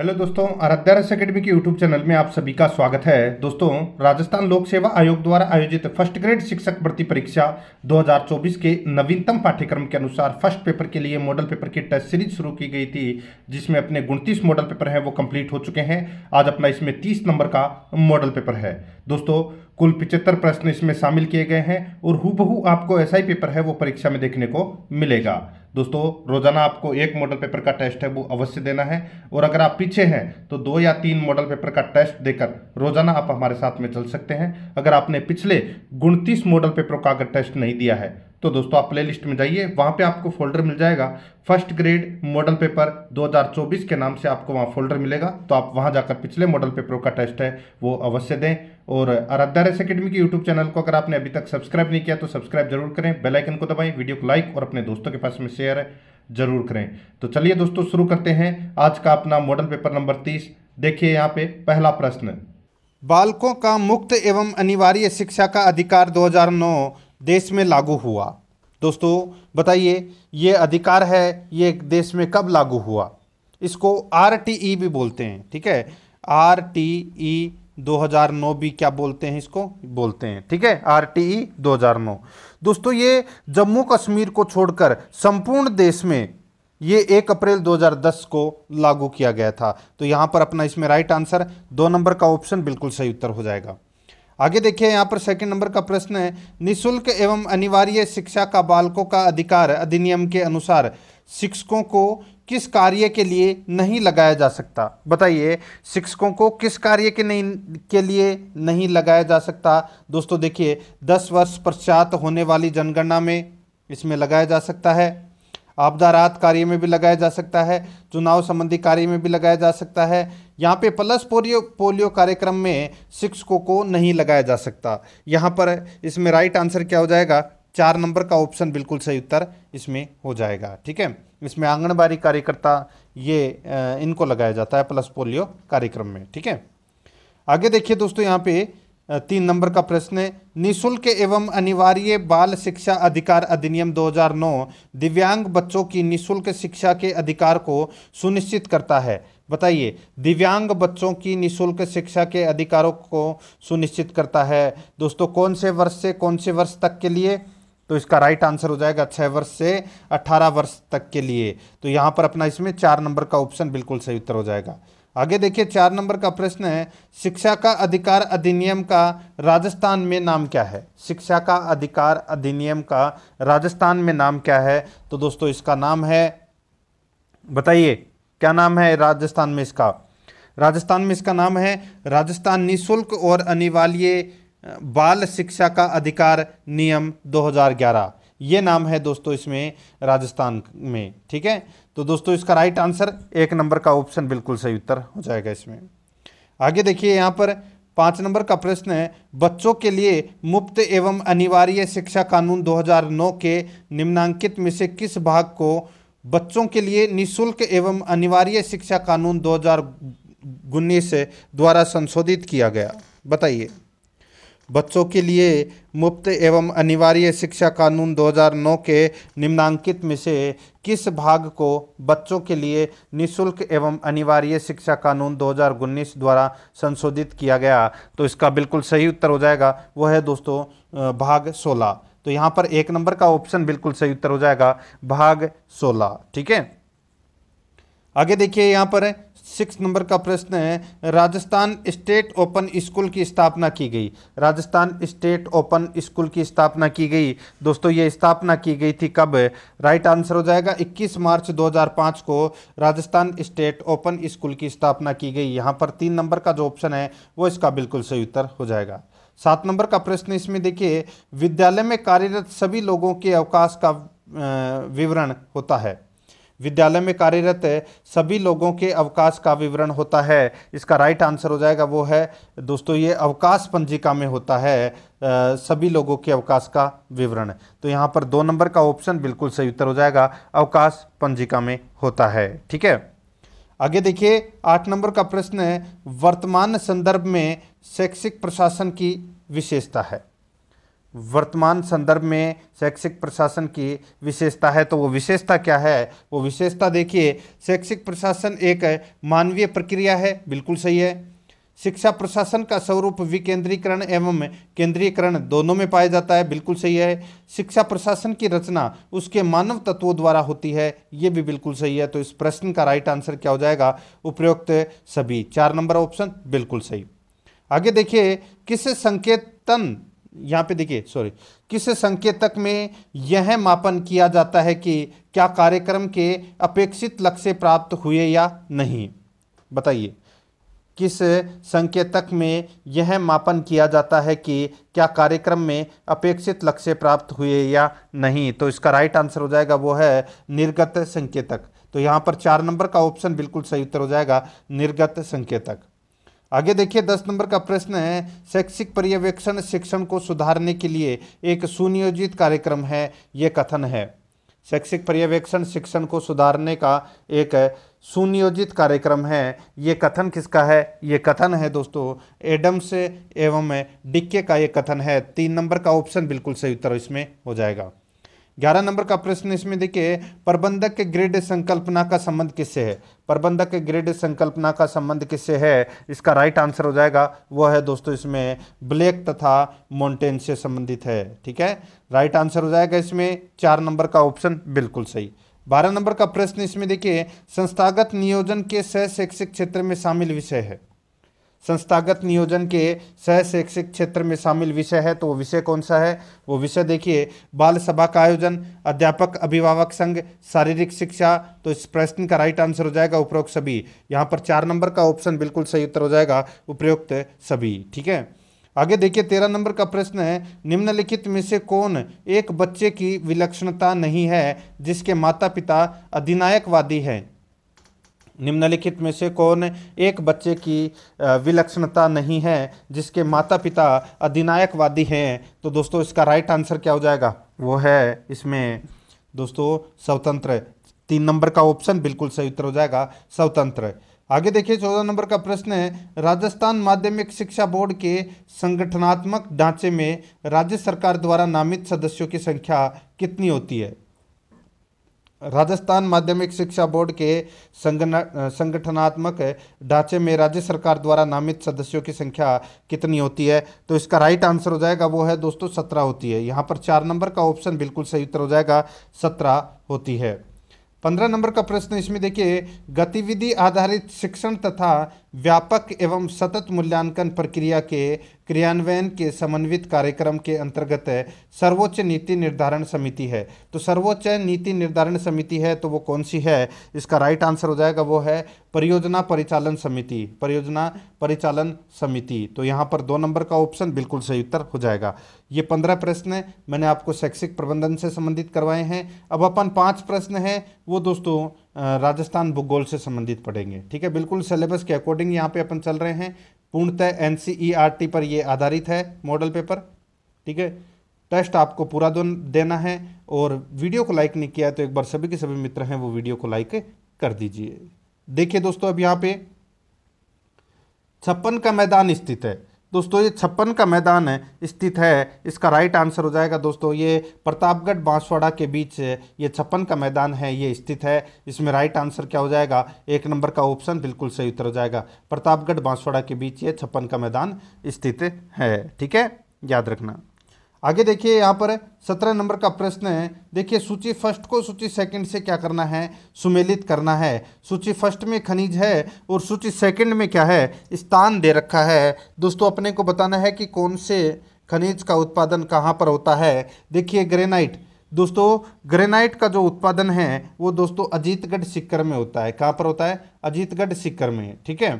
Hello दोस्तों आराध्या रस academy के यूट्यूब चैनल में आप सभी का स्वागत है दोस्तों राजस्थान लोक सेवा आयोग द्वारा आयोजित फर्स्ट ग्रेड शिक्षक भर्ती परीक्षा 2024 के नवीनतम पाठ्यक्रम के अनुसार फर्स्ट पेपर के लिए मॉडल पेपर की टेस्ट सीरीज शुरू की गई थी जिसमें अपने उनतीस मॉडल पेपर हैं वो कम्प्लीट हो चुके हैं आज अपना इसमें तीस नंबर का मॉडल पेपर है दोस्तों कुल पिचहत्तर प्रश्न इसमें शामिल किए गए हैं और हु आपको ऐसा ही पेपर है वो परीक्षा में देखने को मिलेगा दोस्तों रोजाना आपको एक मॉडल पेपर का टेस्ट है वो अवश्य देना है और अगर आप पीछे हैं तो दो या तीन मॉडल पेपर का टेस्ट देकर रोजाना आप हमारे साथ में चल सकते हैं अगर आपने पिछले गुणतीस मॉडल पेपरों का अगर टेस्ट नहीं दिया है तो दोस्तों आप प्ले लिस्ट में जाइए वहां पे आपको फोल्डर मिल जाएगा फर्स्ट ग्रेड मॉडल पेपर 2024 के नाम से आपको वहां फोल्डर मिलेगा तो आप वहां जाकर पिछले मॉडल पेपरों का टेस्ट है वो अवश्य दें और आराध्या रेस अकेडमी के यूट्यूब चैनल को अगर आपने अभी तक सब्सक्राइब नहीं किया तो सब्सक्राइब जरूर करें बेलाइकन को दबाएं वीडियो को लाइक और अपने दोस्तों के पास में शेयर जरूर करें तो चलिए दोस्तों शुरू करते हैं आज का अपना मॉडल पेपर नंबर तीस देखिए यहाँ पे पहला प्रश्न बालकों का मुक्त एवं अनिवार्य शिक्षा का अधिकार 2009 देश में लागू हुआ दोस्तों बताइए ये अधिकार है ये देश में कब लागू हुआ इसको आर भी बोलते हैं ठीक है आर टी ई 2009 भी क्या बोलते हैं इसको बोलते हैं ठीक है आर टी ई 2009 दोस्तों ये जम्मू कश्मीर को छोड़कर संपूर्ण देश में ये एक अप्रैल 2010 को लागू किया गया था तो यहाँ पर अपना इसमें राइट आंसर दो नंबर का ऑप्शन बिल्कुल सही उत्तर हो जाएगा आगे देखिए यहाँ पर सेकंड नंबर का प्रश्न है निशुल्क एवं अनिवार्य शिक्षा का बालकों का अधिकार अधिनियम के अनुसार शिक्षकों को किस कार्य के लिए नहीं लगाया जा सकता बताइए शिक्षकों को किस कार्य के नहीं के लिए नहीं लगाया जा सकता दोस्तों देखिए दस वर्ष पश्चात होने वाली जनगणना में इसमें लगाया जा सकता है आपदा राहत कार्य में भी लगाया जा सकता है चुनाव संबंधी कार्य में भी लगाया जा सकता है यहाँ पे प्लस पोलियो पोलियो कार्यक्रम में शिक्षकों को नहीं लगाया जा सकता यहाँ पर इसमें राइट आंसर क्या हो जाएगा चार नंबर का ऑप्शन बिल्कुल सही उत्तर इसमें हो जाएगा ठीक है इसमें आंगनबाड़ी कार्यकर्ता ये इनको लगाया जाता है प्लस पोलियो कार्यक्रम में ठीक है आगे देखिए दोस्तों यहाँ पे तीन नंबर का प्रश्न है निःशुल्क एवं अनिवार्य बाल शिक्षा अधिकार अधिनियम 2009 दिव्यांग बच्चों की निःशुल्क शिक्षा के अधिकार को सुनिश्चित करता है बताइए दिव्यांग बच्चों की निशुल्क शिक्षा के अधिकारों को सुनिश्चित करता है दोस्तों कौन से वर्ष से कौन से वर्ष तक के लिए तो इसका राइट आंसर हो जाएगा छः वर्ष से अठारह वर्ष तक के लिए तो यहाँ पर अपना इसमें चार नंबर का ऑप्शन बिल्कुल सही उत्तर हो जाएगा आगे देखिए चार नंबर का प्रश्न है शिक्षा का अधिकार अधिनियम का राजस्थान में नाम क्या है शिक्षा का अधिकार अधिनियम का राजस्थान में नाम क्या है तो दोस्तों इसका नाम है बताइए क्या नाम है राजस्थान में इसका राजस्थान में इसका नाम है राजस्थान निःशुल्क और अनिवार्य बाल शिक्षा का अधिकार नियम 2011 ये नाम है दोस्तों इसमें राजस्थान में ठीक है तो दोस्तों इसका राइट आंसर एक नंबर का ऑप्शन बिल्कुल सही उत्तर हो जाएगा इसमें आगे देखिए यहाँ पर पाँच नंबर का प्रश्न है बच्चों के लिए मुफ्त एवं अनिवार्य शिक्षा कानून 2009 के निम्नांकित में से किस भाग को बच्चों के लिए निशुल्क एवं अनिवार्य शिक्षा कानून दो हजार द्वारा संशोधित किया गया बताइए बच्चों के लिए मुफ्त एवं अनिवार्य शिक्षा कानून 2009 के निम्नांकित में से किस भाग को बच्चों के लिए निशुल्क एवं अनिवार्य शिक्षा कानून 2019 द्वारा संशोधित किया गया तो इसका बिल्कुल सही उत्तर हो जाएगा वह है दोस्तों भाग 16 तो यहां पर एक नंबर का ऑप्शन बिल्कुल सही उत्तर हो जाएगा भाग सोलह ठीक है आगे देखिए यहां पर सिक्स नंबर का प्रश्न है राजस्थान स्टेट ओपन स्कूल की स्थापना की गई राजस्थान स्टेट ओपन स्कूल की स्थापना की गई दोस्तों ये स्थापना की गई थी कब राइट आंसर हो जाएगा 21 मार्च 2005 को राजस्थान स्टेट ओपन स्कूल की स्थापना की गई यहां पर तीन नंबर का जो ऑप्शन है वो इसका बिल्कुल सही उत्तर हो जाएगा सात नंबर का प्रश्न इसमें देखिए विद्यालय में कार्यरत सभी लोगों के अवकाश का विवरण होता है विद्यालय में कार्यरत सभी लोगों के अवकाश का विवरण होता है इसका राइट आंसर हो जाएगा वो है दोस्तों ये अवकाश पंजिका में होता है आ, सभी लोगों के अवकाश का विवरण तो यहाँ पर दो नंबर का ऑप्शन बिल्कुल सही उत्तर हो जाएगा अवकाश पंजिका में होता है ठीक है आगे देखिए आठ नंबर का प्रश्न है वर्तमान संदर्भ में शैक्षिक प्रशासन की विशेषता है वर्तमान संदर्भ में शैक्षिक प्रशासन की विशेषता है तो वो विशेषता क्या है वो विशेषता देखिए शैक्षिक प्रशासन एक मानवीय प्रक्रिया है बिल्कुल सही है शिक्षा प्रशासन का स्वरूप विकेंद्रीकरण एवं केंद्रीयकरण दोनों में पाया जाता है बिल्कुल सही है शिक्षा प्रशासन की रचना उसके मानव तत्वों द्वारा होती है ये भी बिल्कुल सही है तो इस प्रश्न का राइट आंसर क्या हो जाएगा उपयुक्त सभी चार नंबर ऑप्शन बिल्कुल सही आगे देखिए किस संकेतन यहाँ पे देखिए सॉरी किस संकेतक में यह मापन किया जाता है कि क्या कार्यक्रम के अपेक्षित लक्ष्य प्राप्त हुए या नहीं बताइए किस संकेतक में यह मापन किया जाता है कि क्या कार्यक्रम में अपेक्षित लक्ष्य प्राप्त हुए या नहीं तो इसका राइट आंसर हो जाएगा वो है निर्गत संकेतक तो यहाँ पर चार नंबर का ऑप्शन बिल्कुल सही उत्तर हो जाएगा निर्गत संकेतक आगे देखिए दस नंबर का प्रश्न है शैक्षिक पर्यवेक्षण शिक्षण को सुधारने के लिए एक सुनियोजित कार्यक्रम है ये कथन है शैक्षिक पर्यवेक्षण शिक्षण को सुधारने का एक सुनियोजित कार्यक्रम है ये कथन किसका है ये कथन है दोस्तों एडम्स एवं डिक्के का ये कथन है तीन नंबर का ऑप्शन बिल्कुल सही उत्तर इसमें हो जाएगा ग्यारह नंबर का प्रश्न इसमें देखिए प्रबंधक के ग्रेड संकल्पना का संबंध किससे है प्रबंधक के ग्रेड संकल्पना का संबंध किससे है इसका राइट आंसर हो जाएगा वह है दोस्तों इसमें ब्लैक तथा माउंटेन से संबंधित है ठीक है राइट आंसर हो जाएगा इसमें चार नंबर का ऑप्शन बिल्कुल सही बारह नंबर का प्रश्न इसमें देखिए संस्थागत नियोजन के सह शैक्षिक क्षेत्र में शामिल विषय है संस्थागत नियोजन के सह शैक्षिक क्षेत्र में शामिल विषय है तो वो विषय कौन सा है वो विषय देखिए बाल सभा का आयोजन अध्यापक अभिभावक संघ शारीरिक शिक्षा तो इस प्रश्न का राइट आंसर हो जाएगा उपरोक्त सभी यहाँ पर चार नंबर का ऑप्शन बिल्कुल सही उत्तर हो जाएगा उपयुक्त सभी ठीक है आगे देखिए तेरह नंबर का प्रश्न है निम्नलिखित में से कौन एक बच्चे की विलक्षणता नहीं है जिसके माता पिता अधिनायकवादी हैं निम्नलिखित में से कौन एक बच्चे की विलक्षणता नहीं है जिसके माता पिता अधिनायकवादी हैं तो दोस्तों इसका राइट आंसर क्या हो जाएगा वो है इसमें दोस्तों स्वतंत्र तीन नंबर का ऑप्शन बिल्कुल सही उत्तर हो जाएगा स्वतंत्र आगे देखिए चौदह नंबर का प्रश्न है राजस्थान माध्यमिक शिक्षा बोर्ड के संगठनात्मक ढांचे में राज्य सरकार द्वारा नामित सदस्यों की संख्या कितनी होती है राजस्थान माध्यमिक शिक्षा बोर्ड के संगठनात्मक ढांचे में राज्य सरकार द्वारा नामित सदस्यों की संख्या कितनी होती है तो इसका राइट आंसर हो जाएगा वो है दोस्तों सत्रह होती है यहाँ पर चार नंबर का ऑप्शन बिल्कुल सही उत्तर हो जाएगा सत्रह होती है पंद्रह नंबर का प्रश्न इसमें देखिए गतिविधि आधारित शिक्षण तथा व्यापक एवं सतत मूल्यांकन प्रक्रिया के क्रियान्वयन के समन्वित कार्यक्रम के अंतर्गत सर्वोच्च नीति निर्धारण समिति है तो सर्वोच्च नीति निर्धारण समिति है तो वो कौन सी है इसका राइट आंसर हो जाएगा वो है परियोजना परिचालन समिति परियोजना परिचालन समिति तो यहाँ पर दो नंबर का ऑप्शन बिल्कुल सही उत्तर हो जाएगा ये पंद्रह प्रश्न मैंने आपको शैक्षिक प्रबंधन से संबंधित करवाए हैं अब अपन पाँच प्रश्न हैं वो दोस्तों राजस्थान भूगोल से संबंधित पढ़ेंगे ठीक है बिल्कुल सिलेबस के अकॉर्डिंग यहाँ पे अपन चल रहे हैं पूर्णतः एन e पर ये आधारित है मॉडल पेपर ठीक है टेस्ट आपको पूरा देना है और वीडियो को लाइक नहीं किया है तो एक बार सभी के सभी मित्र हैं वो वीडियो को लाइक कर दीजिए देखिए दोस्तों अब यहाँ पे छप्पन का मैदान स्थित है दोस्तों ये छप्पन का मैदान है स्थित है इसका राइट आंसर हो जाएगा दोस्तों ये प्रतापगढ़ बांसवाड़ा के बीच ये छप्पन का मैदान है ये स्थित है इसमें राइट आंसर क्या हो जाएगा एक नंबर का ऑप्शन बिल्कुल सही उत्तर हो जाएगा प्रतापगढ़ बांसवाड़ा के बीच ये छप्पन का मैदान स्थित है ठीक है याद रखना आगे देखिए यहाँ पर सत्रह नंबर का प्रश्न है देखिए सूची फर्स्ट को सूची सेकंड से क्या करना है सुमेलित करना है सूची फर्स्ट में खनिज है और सूची सेकंड में क्या है स्थान दे रखा है दोस्तों अपने को बताना है कि कौन से खनिज का उत्पादन कहाँ पर होता है देखिए ग्रेनाइट दोस्तों ग्रेनाइट का जो उत्पादन है वो दोस्तों अजीतगढ़ सिक्कर में होता है कहाँ पर होता है अजीतगढ़ सिक्कर में ठीक है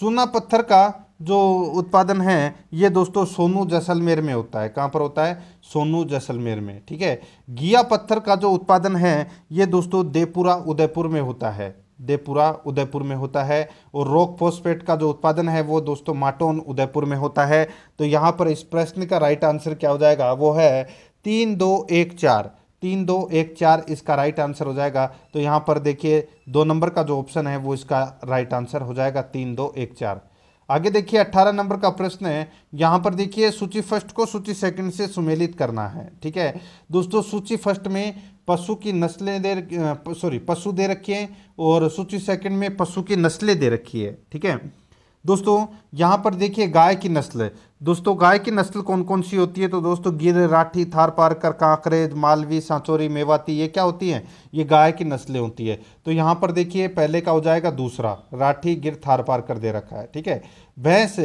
चूना पत्थर का जो उत्पादन है ये दोस्तों सोनू जैसलमेर में होता है कहाँ पर होता है सोनू जैसलमेर में ठीक है गिया पत्थर का जो उत्पादन है ये दोस्तों देपुरा उदयपुर में होता है देपुरा उदयपुर में होता है और रोक फोस्पेट का जो उत्पादन है वो दोस्तों माटोन उदयपुर में होता है तो यहाँ पर इस प्रश्न का राइट आंसर क्या हो जाएगा वो है तीन दो एक चार तीन दो एक चार इसका राइट आंसर हो जाएगा तो यहाँ पर देखिए दो नंबर का जो ऑप्शन है वो इसका राइट आंसर हो जाएगा तीन दो एक चार आगे देखिए अट्ठारह नंबर का प्रश्न है यहाँ पर देखिए सूची फर्स्ट को सूची सेकंड से सुमेलित करना है ठीक है दोस्तों सूची फर्स्ट में पशु की नस्लें दे सॉरी पशु दे रखी है और सूची सेकंड में पशु की नस्लें दे रखी है ठीक है दोस्तों यहाँ पर देखिए गाय की नस्ल दोस्तों गाय की नस्ल कौन कौन सी होती है तो दोस्तों गिर राठी थार पारकर कांकरेज मालवी सांचोरी मेवाती ये क्या होती हैं ये गाय की नस्लें होती है तो यहाँ पर देखिए पहले का हो जाएगा दूसरा राठी गिर थार पारकर दे रखा है ठीक है भैंस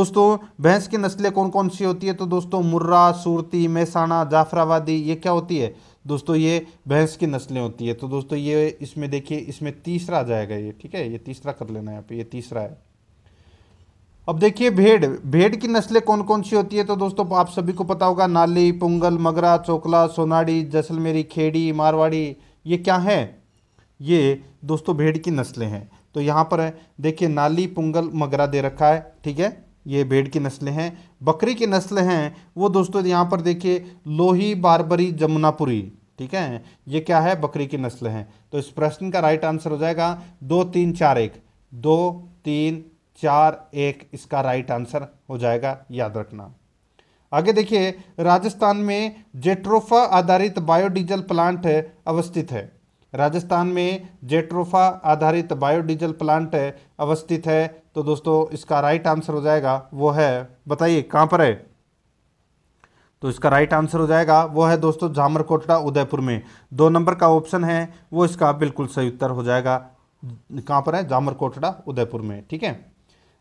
दोस्तों भैंस की नस्लें कौन कौन सी होती है तो दोस्तों मुर्रा सूरती मैसाना जाफराबादी ये क्या होती है दोस्तों ये भैंस की नस्लें होती है तो दोस्तों ये इसमें देखिए इसमें तीसरा आ जाएगा ये ठीक है ये तीसरा कर लेना है यहाँ पर ये तीसरा है अब देखिए भेड़ भेड़ की नस्लें कौन कौन सी होती है तो दोस्तों आप सभी को पता होगा नाली पुंगल मगरा चोकला सोनाड़ी जैसलमेरी खेड़ी मारवाड़ी ये क्या है ये दोस्तों भेड़ की नस्लें हैं तो यहाँ पर देखिए नाली पुंगल मगरा दे रखा है ठीक है ये भेड़ की नस्लें हैं बकरी की नस्लें हैं वो दोस्तों यहाँ पर देखिए लोही बारबरी जमुनापुरी ठीक है ये क्या है बकरी की नस्ल हैं तो इस प्रश्न का राइट आंसर हो जाएगा दो तीन चार एक दो तीन चार एक इसका राइट आंसर हो जाएगा याद रखना आगे देखिए राजस्थान में जेट्रोफा आधारित बायोडीजल प्लांट अवस्थित है राजस्थान में जेट्रोफा आधारित बायोडीजल प्लांट अवस्थित है तो दोस्तों इसका राइट आंसर हो जाएगा वो है बताइए कहाँ पर है तो इसका राइट आंसर हो जाएगा वो है दोस्तों झामरकोटा उदयपुर में दो नंबर का ऑप्शन है वो इसका बिल्कुल सही उत्तर हो जाएगा कहाँ पर है झामरकोटा उदयपुर में ठीक है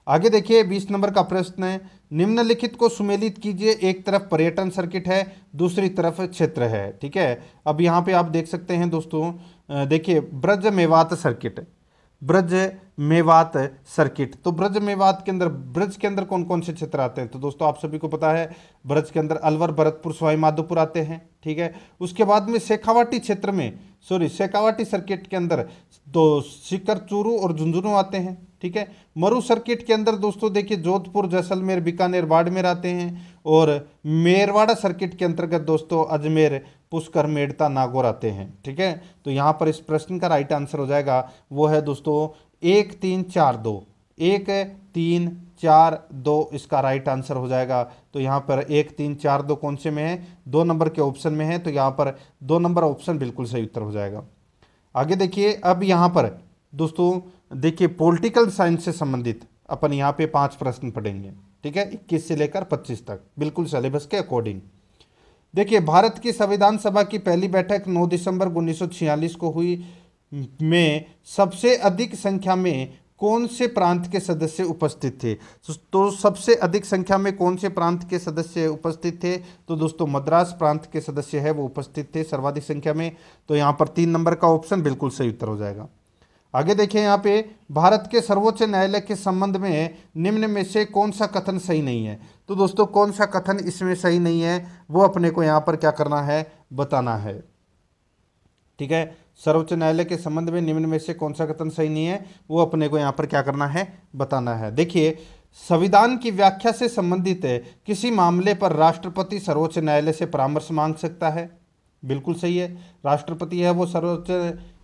आगे देखिए बीस नंबर का प्रश्न है निम्नलिखित को सुमेलित कीजिए एक तरफ पर्यटन सर्किट है दूसरी तरफ क्षेत्र है ठीक है अब यहाँ पे आप देख सकते हैं दोस्तों देखिए ब्रज मेवात सर्किट ब्रज मेवात सर्किट तो ब्रज मेवात के अंदर ब्रज के अंदर कौन कौन से क्षेत्र आते हैं तो दोस्तों आप सभी को पता है ब्रज के अंदर अलवर भरतपुर सवाई माधोपुर आते हैं ठीक है उसके बाद में शेखावाटी क्षेत्र में सॉरी शेखावाटी सर्किट के अंदर दो तो सिकर चूरू और झुंझुनू आते हैं ठीक है मरु सर्किट के अंदर दोस्तों देखिए जोधपुर जैसलमेर बीकानेर बाड़मेर आते हैं और मेरवाड़ा सर्किट के अंतर्गत दोस्तों अजमेर पुष्कर मेड़ता नागौर आते हैं ठीक है तो यहाँ पर इस प्रश्न का राइट आंसर हो जाएगा वो है दोस्तों एक तीन चार दो एक तीन चार दो इसका राइट आंसर हो जाएगा तो यहाँ पर एक तीन चार दो कौन से में है दो नंबर के ऑप्शन में है तो यहाँ पर दो नंबर ऑप्शन बिल्कुल सही उत्तर हो जाएगा आगे देखिए अब यहाँ पर दोस्तों देखिए पॉलिटिकल साइंस से संबंधित अपन यहाँ पे पांच प्रश्न पढ़ेंगे ठीक है इक्कीस से लेकर पच्चीस तक बिल्कुल सिलेबस के अकॉर्डिंग देखिए भारत की संविधान सभा की पहली बैठक 9 दिसंबर 1946 को हुई में सबसे अधिक संख्या में कौन से प्रांत के सदस्य उपस्थित थे तो सबसे अधिक संख्या में कौन से प्रांत के सदस्य उपस्थित थे तो दोस्तों मद्रास प्रांत के सदस्य है वो उपस्थित थे सर्वाधिक संख्या में तो यहाँ पर तीन नंबर का ऑप्शन बिल्कुल सही उत्तर हो जाएगा आगे देखें यहाँ पे भारत के सर्वोच्च न्यायालय के संबंध में निम्न में से कौन सा कथन सही नहीं है तो दोस्तों कौन सा कथन इसमें सही नहीं है वो अपने को यहाँ पर क्या करना है बताना है ठीक है सर्वोच्च न्यायालय के संबंध में निम्न में से कौन सा कथन सही नहीं है वो अपने को यहाँ पर क्या करना है बताना है देखिए संविधान की व्याख्या से संबंधित है किसी मामले पर राष्ट्रपति सर्वोच्च न्यायालय से परामर्श मांग सकता है बिल्कुल सही है राष्ट्रपति है वो सर्वोच्च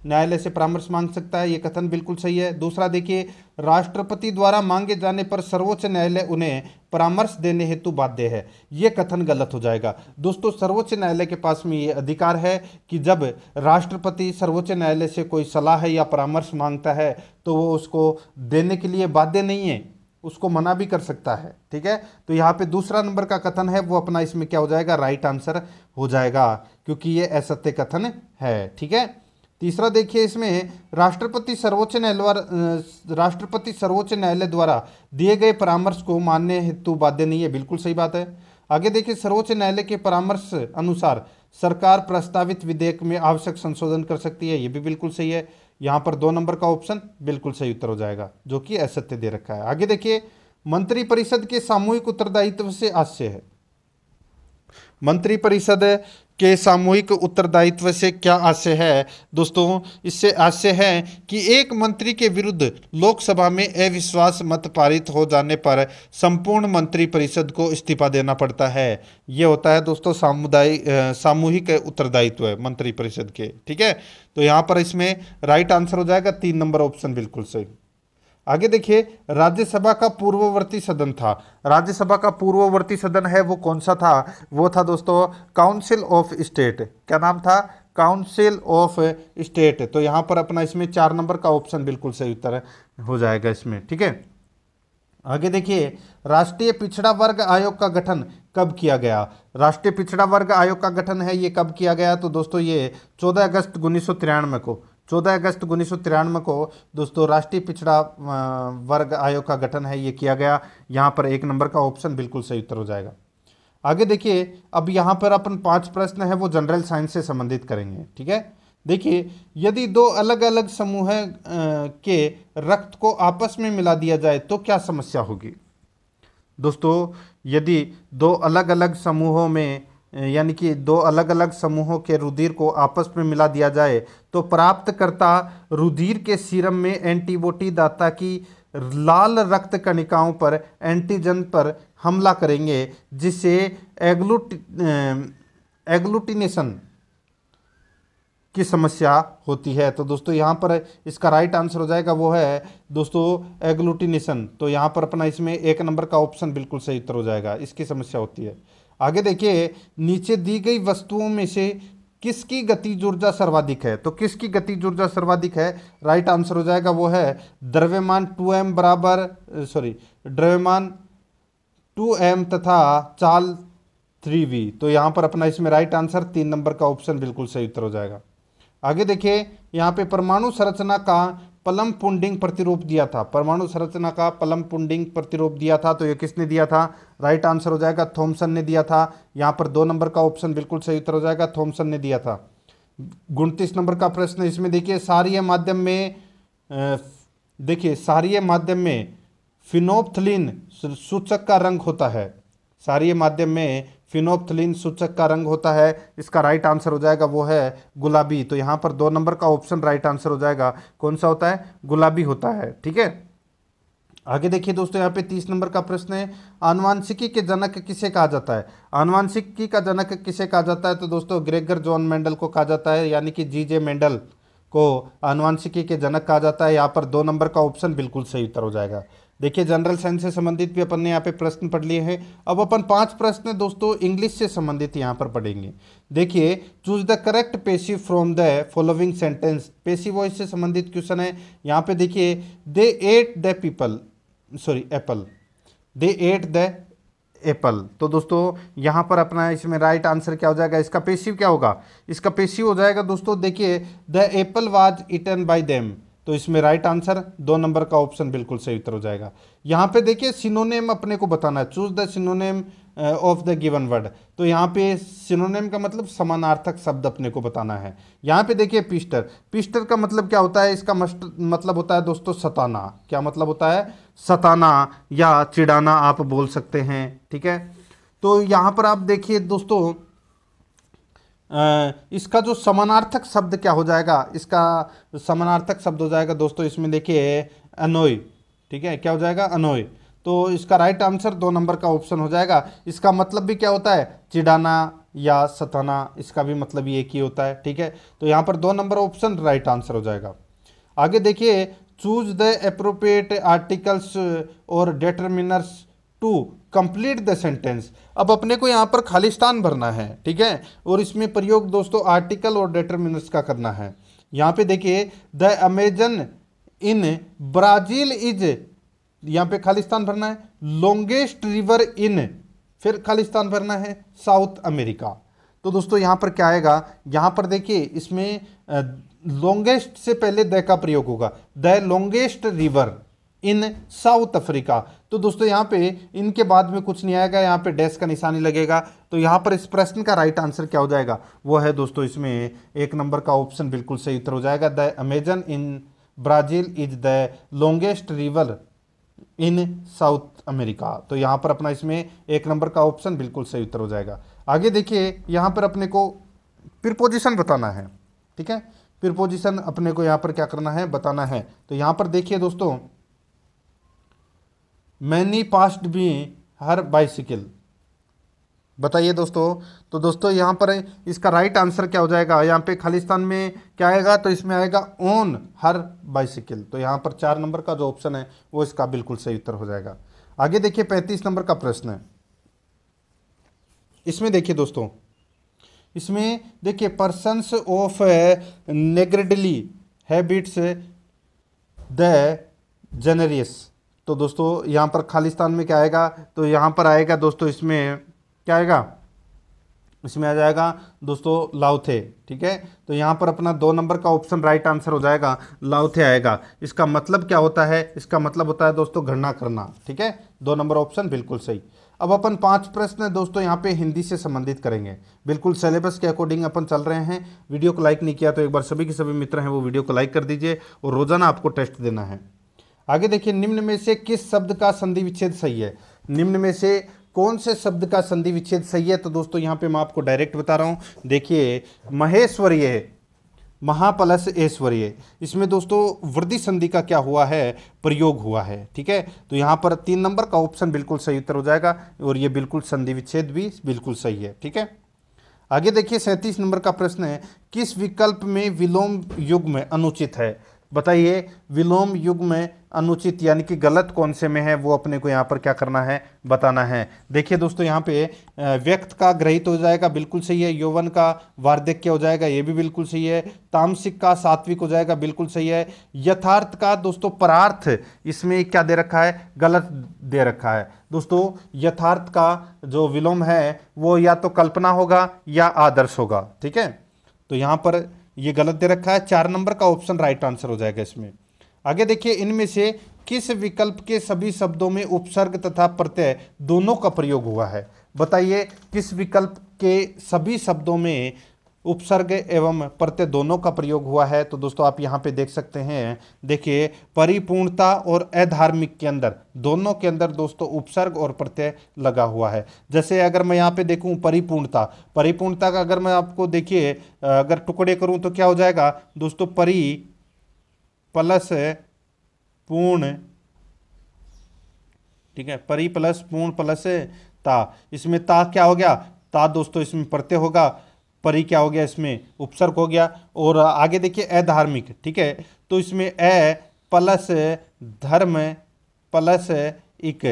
न्यायालय से परामर्श मांग सकता है ये कथन बिल्कुल सही है दूसरा देखिए राष्ट्रपति द्वारा मांगे जाने पर सर्वोच्च न्यायालय उन्हें परामर्श देने हेतु बाध्य है ये कथन गलत हो जाएगा दोस्तों सर्वोच्च न्यायालय के पास में ये अधिकार है कि जब राष्ट्रपति सर्वोच्च न्यायालय से कोई सलाह या परामर्श मांगता है तो वो उसको देने के लिए बाध्य नहीं है उसको मना भी कर सकता है ठीक है तो यहाँ पे दूसरा नंबर का कथन है वो अपना इसमें क्या हो जाएगा राइट आंसर हो जाएगा क्योंकि ये असत्य कथन है ठीक है तीसरा देखिए इसमें राष्ट्रपति सर्वोच्च न्यायालय राष्ट्रपति सर्वोच्च न्यायालय द्वारा दिए गए परामर्श को मानने हेतु बाध्य नहीं है बिल्कुल सही बात है आगे देखिए सर्वोच्च न्यायालय के परामर्श अनुसार सरकार प्रस्तावित विधेयक में आवश्यक संशोधन कर सकती है ये भी बिल्कुल सही है यहाँ पर दो नंबर का ऑप्शन बिल्कुल सही उत्तर हो जाएगा जो कि असत्य दे रखा है आगे देखिए मंत्रिपरिषद के सामूहिक उत्तरदायित्व से आशय है मंत्रिपरिषद के सामूहिक उत्तरदायित्व से क्या आशय है दोस्तों इससे आशय है कि एक मंत्री के विरुद्ध लोकसभा में अविश्वास मत पारित हो जाने पर संपूर्ण मंत्री परिषद को इस्तीफा देना पड़ता है ये होता है दोस्तों सामुदायिक सामूहिक उत्तरदायित्व मंत्री परिषद के ठीक है तो यहाँ पर इसमें राइट आंसर हो जाएगा तीन नंबर ऑप्शन बिल्कुल सही आगे देखिए राज्यसभा का पूर्ववर्ती सदन था राज्यसभा का पूर्ववर्ती सदन है वो कौन सा था वो था दोस्तों काउंसिल ऑफ स्टेट क्या नाम था काउंसिल ऑफ स्टेट तो यहाँ पर अपना इसमें चार नंबर का ऑप्शन बिल्कुल सही उत्तर हो जाएगा इसमें ठीक है आगे देखिए राष्ट्रीय पिछड़ा वर्ग आयोग का गठन कब किया गया राष्ट्रीय पिछड़ा वर्ग आयोग का गठन है ये कब किया गया तो दोस्तों ये 14 अगस्त उन्नीस को चौदह अगस्त उन्नीस को दोस्तों राष्ट्रीय पिछड़ा वर्ग आयोग का गठन है ये किया गया यहाँ पर एक नंबर का ऑप्शन बिल्कुल सही उत्तर हो जाएगा आगे देखिए अब यहाँ पर अपन पांच प्रश्न है वो जनरल साइंस से संबंधित करेंगे ठीक है देखिए यदि दो अलग अलग समूह के रक्त को आपस में मिला दिया जाए तो क्या समस्या होगी दोस्तों यदि दो अलग अलग समूहों में यानी कि दो अलग अलग समूहों के रुधिर को आपस में मिला दिया जाए तो प्राप्तकर्ता रुधिर के सीरम में एंटीबॉडी दाता की लाल रक्त कणिकाओं पर एंटीजन पर हमला करेंगे जिससे एग्लूट एग्लूटिनेशन की समस्या होती है तो दोस्तों यहाँ पर इसका राइट आंसर हो जाएगा वो है दोस्तों एग्लुटिनेशन तो यहाँ पर अपना इसमें एक नंबर का ऑप्शन बिल्कुल सही उत्तर हो जाएगा इसकी समस्या होती है आगे देखिए नीचे दी गई वस्तुओं में से किसकी गति ऊर्जा सर्वाधिक है तो किसकी गति ऊर्जा सर्वाधिक है राइट आंसर हो जाएगा वो है द्रव्यमान टू एम बराबर सॉरी द्रव्यमान टू एम तथा चाल थ्री वी तो यहाँ पर अपना इसमें राइट आंसर तीन नंबर का ऑप्शन बिल्कुल सही उत्तर हो जाएगा आगे देखिए यहाँ पे परमाणु संरचना का पलम पुंडिंग प्रतिरूप दिया था परमाणु संरचना का पलम पुंडिंग प्रतिरूप दिया था तो ये किसने दिया था राइट आंसर हो जाएगा थॉमसन ने दिया था यहाँ पर दो नंबर का ऑप्शन बिल्कुल सही उत्तर हो जाएगा थॉमसन ने दिया था उनतीस नंबर का प्रश्न इसमें देखिए सारीय माध्यम में देखिए सारीय माध्यम में फिनोपथलिन सूचक का रंग होता है सारीय माध्यम में फिनोप्थलिन सूचक का रंग होता है इसका राइट आंसर हो जाएगा वो है गुलाबी तो यहाँ पर दो नंबर का ऑप्शन राइट आंसर हो जाएगा कौन सा होता है गुलाबी होता है ठीक है आगे देखिए दोस्तों यहाँ पे तीस नंबर का प्रश्न है आनुवांशिकी के जनक किसे कहा जाता है आनुवांशिकी का जनक किसे कहा जाता है तो दोस्तों ग्रेगर जॉन मेंडल को कहा जाता है यानी कि जी जे मेंडल को आनुवांशिकी के जनक कहा जाता है यहाँ पर दो नंबर का ऑप्शन बिल्कुल सही उत्तर हो जाएगा देखिए जनरल साइंस से संबंधित भी अपन ने यहाँ पे प्रश्न पढ़ लिए हैं अब अपन पांच प्रश्न दोस्तों इंग्लिश से संबंधित यहाँ पर पढ़ेंगे देखिए choose the correct passive from the following sentence passive voice से संबंधित क्वेश्चन है यहाँ पे देखिए they ate the people sorry apple they ate the apple तो दोस्तों यहाँ पर अपना इसमें राइट आंसर क्या हो जाएगा इसका पेशी क्या होगा इसका पेशी हो जाएगा दोस्तों देखिए the apple was eaten by them तो इसमें राइट आंसर दो नंबर का ऑप्शन बिल्कुल सही उत्तर हो जाएगा यहाँ पे देखिए सिनोनेम अपने को बताना है choose the synonym of the given word तो यहाँ पे सिनोनेम का मतलब समानार्थक शब्द अपने को बताना है यहाँ पे देखिए पिस्टर पिस्टर का मतलब क्या होता है इसका मतलब होता है दोस्तों सताना क्या मतलब होता है सताना या चिड़ाना आप बोल सकते हैं ठीक है तो यहाँ पर आप देखिए दोस्तों इसका जो समानार्थक शब्द क्या हो जाएगा इसका समानार्थक शब्द हो जाएगा दोस्तों इसमें देखिए अनोय ठीक है क्या हो जाएगा अनोय तो इसका राइट आंसर दो नंबर का ऑप्शन हो जाएगा इसका मतलब भी क्या होता है चिढ़ाना या सताना इसका भी मतलब ये एक ही होता है ठीक है तो यहाँ पर दो नंबर ऑप्शन राइट आंसर हो जाएगा आगे देखिए चूज द अप्रोप्रिएट आर्टिकल्स और determiners to complete the sentence अब अपने को यहाँ पर खालिस्तान भरना है ठीक है और इसमें प्रयोग दोस्तों आर्टिकल और डेटरमिनस का करना है यहाँ पे देखिए the Amazon in Brazil is यहाँ पे खालिस्तान भरना है लॉन्गेस्ट रिवर इन फिर खालिस्तान भरना है साउथ अमेरिका तो दोस्तों यहाँ पर क्या आएगा यहाँ पर देखिए इसमें लॉन्गेस्ट से पहले द का प्रयोग होगा the longest river in South Africa तो दोस्तों यहाँ पे इनके बाद में कुछ नहीं आएगा यहाँ पे डेस्क का निशानी लगेगा तो यहाँ पर इस प्रश्न का राइट आंसर क्या हो जाएगा वो है दोस्तों इसमें एक नंबर का ऑप्शन बिल्कुल सही उत्तर हो जाएगा the Amazon in Brazil is the longest river in South America तो यहाँ पर अपना इसमें एक नंबर का ऑप्शन बिल्कुल सही उत्तर हो जाएगा आगे देखिए यहाँ पर अपने को प्रिपोजिशन बताना है ठीक है प्रिपोजिशन अपने को यहाँ पर क्या करना है बताना है तो यहाँ पर देखिए दोस्तों मैनी पास्ट भी हर बाइसिकल बताइए दोस्तों तो दोस्तों यहाँ पर इसका राइट आंसर क्या हो जाएगा यहाँ पे खालिस्तान में क्या आएगा तो इसमें आएगा ओन हर बाइसिकल तो यहाँ पर चार नंबर का जो ऑप्शन है वो इसका बिल्कुल सही उत्तर हो जाएगा आगे देखिए पैंतीस नंबर का प्रश्न है इसमें देखिए दोस्तों इसमें देखिए persons of niggardly habits the generous तो दोस्तों यहाँ पर खालिस्तान में क्या आएगा तो यहाँ पर आएगा दोस्तों इसमें क्या आएगा इसमें आ जाएगा दोस्तों लाउथे ठीक है तो यहाँ पर अपना दो नंबर का ऑप्शन राइट आंसर हो जाएगा लाउथे आएगा इसका मतलब क्या होता है इसका मतलब होता है दोस्तों गणना करना ठीक है दो नंबर ऑप्शन बिल्कुल सही अब अपन पांच प्रश्न दोस्तों यहाँ पे हिंदी से संबंधित करेंगे बिल्कुल सिलेबस के अकॉर्डिंग अपन चल रहे हैं वीडियो को लाइक नहीं किया तो एक बार सभी के सभी मित्र हैं वो वीडियो को लाइक कर दीजिए और रोजाना आपको टेस्ट देना है आगे देखिए निम्न में से किस शब्द का संधि विच्छेद सही है निम्न में से कौन से शब्द का संधि विच्छेद सही है तो दोस्तों यहाँ पे मैं आपको डायरेक्ट बता रहा हूँ देखिए महेश्वरीय महापलस ऐश्वर्य इसमें दोस्तों वृद्धि संधि का क्या हुआ है प्रयोग हुआ है ठीक है तो यहाँ पर तीन नंबर का ऑप्शन बिल्कुल सही उत्तर हो जाएगा और ये बिल्कुल संधि विच्छेद भी बिल्कुल सही है ठीक है आगे देखिए सैंतीस नंबर का प्रश्न है किस विकल्प में विलोम युग में अनुचित है बताइए विलोम युग में अनुचित यानी कि गलत कौन से में है वो अपने को यहाँ पर क्या करना है बताना है देखिए दोस्तों यहाँ पे व्यक्त का ग्रहित हो जाएगा बिल्कुल सही है यौवन का वार्धक्य हो जाएगा ये भी बिल्कुल सही है तामसिक का सात्विक हो जाएगा बिल्कुल सही है यथार्थ का दोस्तों परार्थ इसमें क्या दे रखा है गलत दे रखा है दोस्तों यथार्थ का जो विलोम है वो या तो कल्पना होगा या आदर्श होगा ठीक है तो यहाँ पर ये गलत दे रखा है चार नंबर का ऑप्शन राइट आंसर हो जाएगा इसमें आगे देखिए इनमें से किस विकल्प के सभी शब्दों में उपसर्ग तथा प्रत्यय दोनों का प्रयोग हुआ है बताइए किस विकल्प के सभी शब्दों में उपसर्ग एवं प्रत्यय दोनों का प्रयोग हुआ है तो दोस्तों आप यहाँ पे देख सकते हैं देखिए परिपूर्णता और अधार्मिक के अंदर दोनों के अंदर दोस्तों उपसर्ग और प्रत्यय लगा हुआ है जैसे अगर मैं यहाँ पे देखूँ परिपूर्णता परिपूर्णता का अगर मैं आपको देखिए अगर टुकड़े करूँ तो क्या हो जाएगा दोस्तों परि प्लस पूर्ण ठीक है परि प्लस पूर्ण प्लस ता इसमें ता क्या हो गया ता दोस्तों इसमें प्रत्यय होगा परी क्या हो गया इसमें उपसर्ग हो गया और आगे देखिए अधार्मिक ठीक है तो इसमें ए प्लस धर्म प्लस इक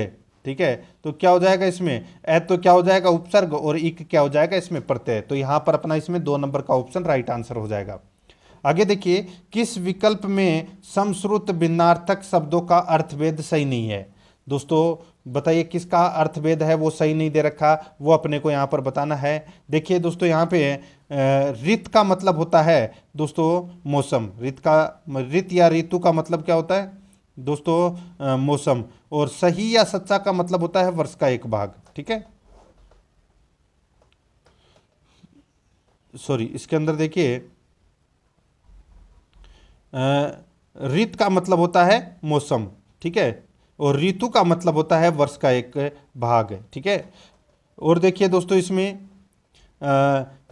ठीक है तो क्या हो जाएगा इसमें ए तो क्या हो जाएगा उपसर्ग और इक क्या हो जाएगा इसमें प्रत्यय तो यहाँ पर अपना इसमें दो नंबर का ऑप्शन राइट आंसर हो जाएगा आगे देखिए किस विकल्प में समश्रुत भिन्नार्थक शब्दों का अर्थभेद सही नहीं है दोस्तों बताइए किसका अर्थभेद है वो सही नहीं दे रखा वो अपने को यहाँ पर बताना है देखिए दोस्तों यहाँ पे रित का मतलब होता है दोस्तों मौसम रित का रित या ऋतु का मतलब क्या होता है दोस्तों मौसम और सही या सच्चा का मतलब होता है वर्ष का एक भाग ठीक है सॉरी इसके अंदर देखिए रित का मतलब होता है मौसम ठीक है और ऋतु का मतलब होता है वर्ष का एक भाग है ठीक है और देखिए दोस्तों इसमें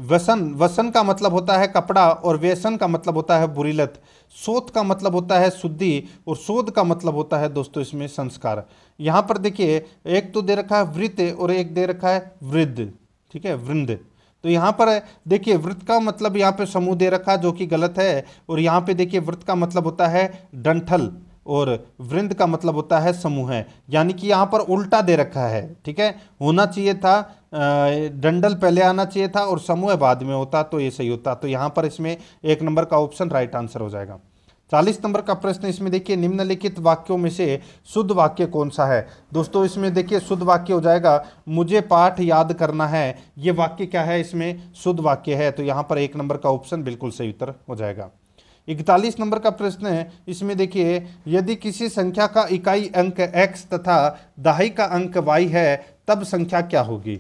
वसन वसन का मतलब होता है कपड़ा और व्यसन का मतलब होता है बुरीलत शोध का मतलब होता है शुद्धि और शोध का मतलब होता है दोस्तों इसमें संस्कार यहाँ पर देखिए एक तो दे रखा है वृत्त और एक दे रखा है वृद्ध ठीक है वृंद तो यहाँ पर देखिए वृत्त का मतलब यहाँ पे समूह दे रखा जो कि गलत है और यहाँ पे देखिए वृत्त का मतलब होता है डंठल और वृंद का मतलब होता है समूह है यानी कि यहाँ पर उल्टा दे रखा है ठीक है होना चाहिए था डंडल पहले आना चाहिए था और समूह बाद में होता तो ये सही होता तो यहाँ पर इसमें एक नंबर का ऑप्शन राइट आंसर हो जाएगा चालीस नंबर का प्रश्न इसमें देखिए निम्नलिखित वाक्यों में से शुद्ध वाक्य कौन सा है दोस्तों इसमें देखिए शुद्ध वाक्य हो जाएगा मुझे पाठ याद करना है ये वाक्य क्या है इसमें शुद्ध वाक्य है तो यहाँ पर एक नंबर का ऑप्शन बिल्कुल सही उत्तर हो जाएगा इकतालीस नंबर का प्रश्न है इसमें देखिए यदि किसी संख्या का इकाई अंक x तथा दहाई का अंक y है तब संख्या क्या होगी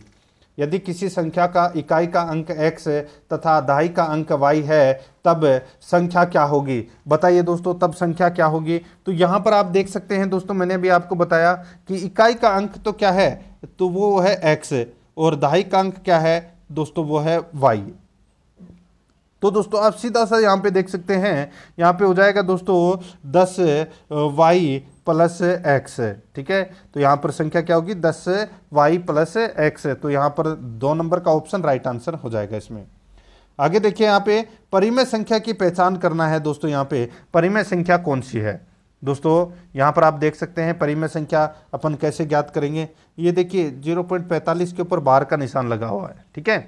यदि किसी संख्या का इकाई का अंक x तथा दहाई का अंक y है तब संख्या क्या होगी बताइए दोस्तों तब संख्या क्या होगी तो यहाँ पर आप देख सकते हैं दोस्तों मैंने अभी आपको बताया कि इकाई का अंक तो क्या है तो वो है x और दहाई का अंक क्या है दोस्तों वो है वाई तो दोस्तों आप सीधा सा यहाँ पे देख सकते हैं यहाँ पे हो जाएगा दोस्तों दस वाई प्लस एक्स ठीक है तो यहाँ पर संख्या क्या होगी दस वाई प्लस एक्स तो यहाँ पर दो नंबर का ऑप्शन राइट आंसर हो जाएगा इसमें आगे देखिए यहाँ पे परिमेय संख्या की पहचान करना है दोस्तों यहाँ पे परिमेय संख्या कौन सी है दोस्तों यहाँ पर आप देख सकते हैं परिमेय संख्या अपन कैसे ज्ञात करेंगे ये देखिए 0.45 के ऊपर बार का निशान लगा हुआ है ठीक है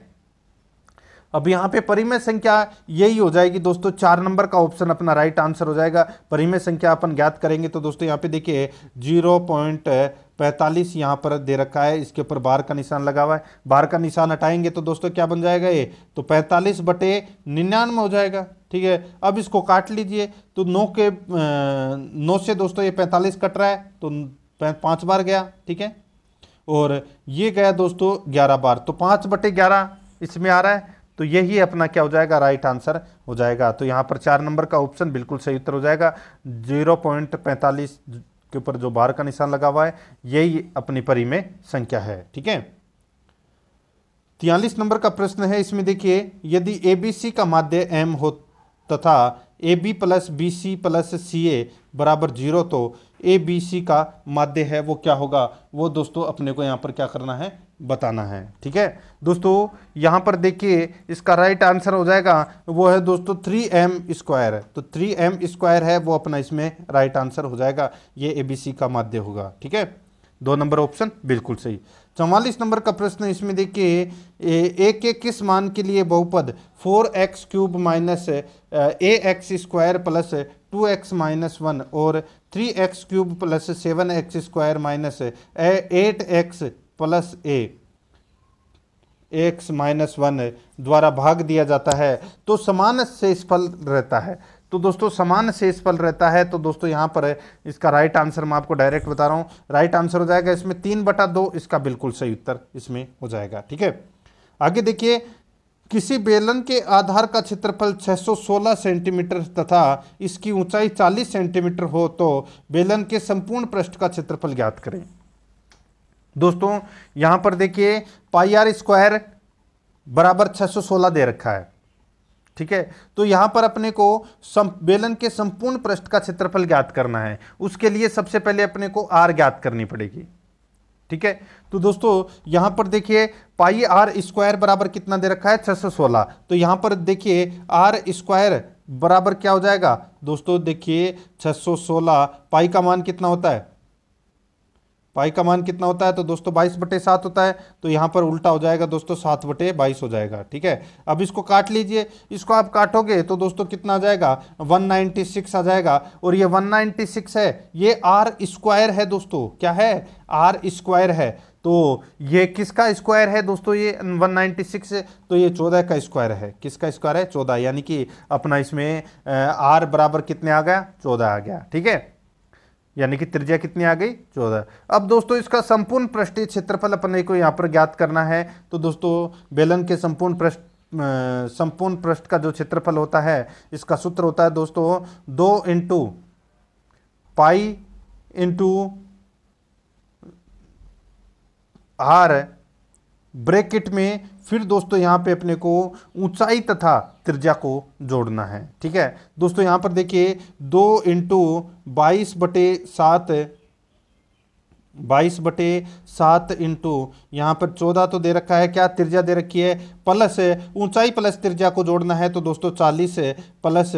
अब यहाँ पे परिमेय संख्या यही हो जाएगी दोस्तों चार नंबर का ऑप्शन अपना राइट आंसर हो जाएगा परिमेय संख्या अपन ज्ञात करेंगे तो दोस्तों यहाँ पे देखिए जीरो पॉइंट पैंतालीस यहाँ पर दे रखा है इसके ऊपर बार का निशान लगा हुआ है बार का निशान हटाएंगे तो दोस्तों क्या बन जाएगा ये तो पैंतालीस बटे निन्यानवे हो जाएगा ठीक है अब इसको काट लीजिए तो नौ के नौ से दोस्तों ये पैंतालीस कट रहा है तो पाँच बार गया ठीक है और ये गया दोस्तों ग्यारह बार तो पाँच बटे ग्यारह इसमें आ रहा है तो यही अपना क्या हो जाएगा राइट आंसर हो जाएगा तो यहाँ पर चार नंबर का ऑप्शन बिल्कुल सही उत्तर हो जाएगा जीरो पॉइंट पैंतालीस के ऊपर जो बार का निशान लगा हुआ है यही अपनी परी में संख्या है ठीक है तियालीस नंबर का प्रश्न है इसमें देखिए यदि ए बी सी का माध्य एम हो तथा A B plus B C plus C A बराबर जीरो तो ए बी सी का माध्य है वो क्या होगा वो दोस्तों अपने को यहाँ पर क्या करना है बताना है ठीक है दोस्तों यहाँ पर देखिए इसका राइट आंसर हो जाएगा वो है दोस्तों थ्री एम स्क्वायर तो थ्री एम स्क्वायर है वो अपना इसमें राइट आंसर हो जाएगा ये ए बी सी का माध्य होगा ठीक है दो नंबर ऑप्शन बिल्कुल सही चौवालीस नंबर का प्रश्न इसमें देखिए ए के किस मान के लिए बहुपद four X cube minus A X square plus two X minus one और three X cube plus seven X square minus eight X plus A X minus one द्वारा भाग दिया जाता है तो समान शेषफल रहता है तो दोस्तों समान शेषफल रहता है तो दोस्तों यहाँ पर इसका राइट आंसर मैं आपको डायरेक्ट बता रहा हूँ राइट आंसर हो जाएगा इसमें तीन बटा दो इसका बिल्कुल सही उत्तर इसमें हो जाएगा ठीक है आगे देखिए किसी बेलन के आधार का क्षेत्रफल 616 सेंटीमीटर तथा इसकी ऊंचाई 40 सेंटीमीटर हो तो बेलन के संपूर्ण पृष्ठ का क्षेत्रफल ज्ञात करें दोस्तों यहां पर देखिए पाई आर स्क्वायर बराबर 616 दे रखा है ठीक है तो यहां पर अपने को बेलन के संपूर्ण पृष्ठ का क्षेत्रफल ज्ञात करना है उसके लिए सबसे पहले अपने को आर ज्ञात करनी पड़ेगी ठीक है तो दोस्तों यहां पर देखिए पाई आर स्क्वायर बराबर कितना दे रखा है 616 तो यहां पर देखिए आर स्क्वायर बराबर क्या हो जाएगा दोस्तों देखिए 616 पाई का मान कितना होता है पाई का मान कितना होता है तो दोस्तों बाईस बटे सात होता है तो यहाँ पर उल्टा हो जाएगा दोस्तों सात बटे बाईस हो जाएगा ठीक है अब इसको काट लीजिए इसको आप काटोगे तो दोस्तों कितना आ जाएगा 196 आ जाएगा और ये 196 है ये आर स्क्वायर है दोस्तों क्या है आर स्क्वायर है तो ये किसका स्क्वायर है दोस्तों ये 196 सिक्स तो ये 14 का स्क्वायर है किसका स्क्वायर है 14 यानी कि अपना इसमें आर बराबर कितने आ गया 14 आ गया ठीक है यानी कि त्रिज्या कितनी आ गई चौदह अब दोस्तों इसका संपूर्ण पृष्ठीय क्षेत्रफल अपने को यहाँ पर ज्ञात करना है तो दोस्तों बेलन के संपूर्ण पृष्ठ संपूर्ण पृष्ठ का जो क्षेत्रफल होता है इसका सूत्र होता है दोस्तों दो into pi into R bracket में फिर दोस्तों यहाँ पे अपने को ऊंचाई तथा त्रिज्या को जोड़ना है ठीक है दोस्तों यहाँ पर देखिए दो इंटू बाईस बटे सात बाईस बटे सात इंटू यहाँ पर चौदह तो दे रखा है क्या त्रिज्या दे रखी है प्लस ऊंचाई प्लस त्रिज्या को जोड़ना है तो दोस्तों चालीस प्लस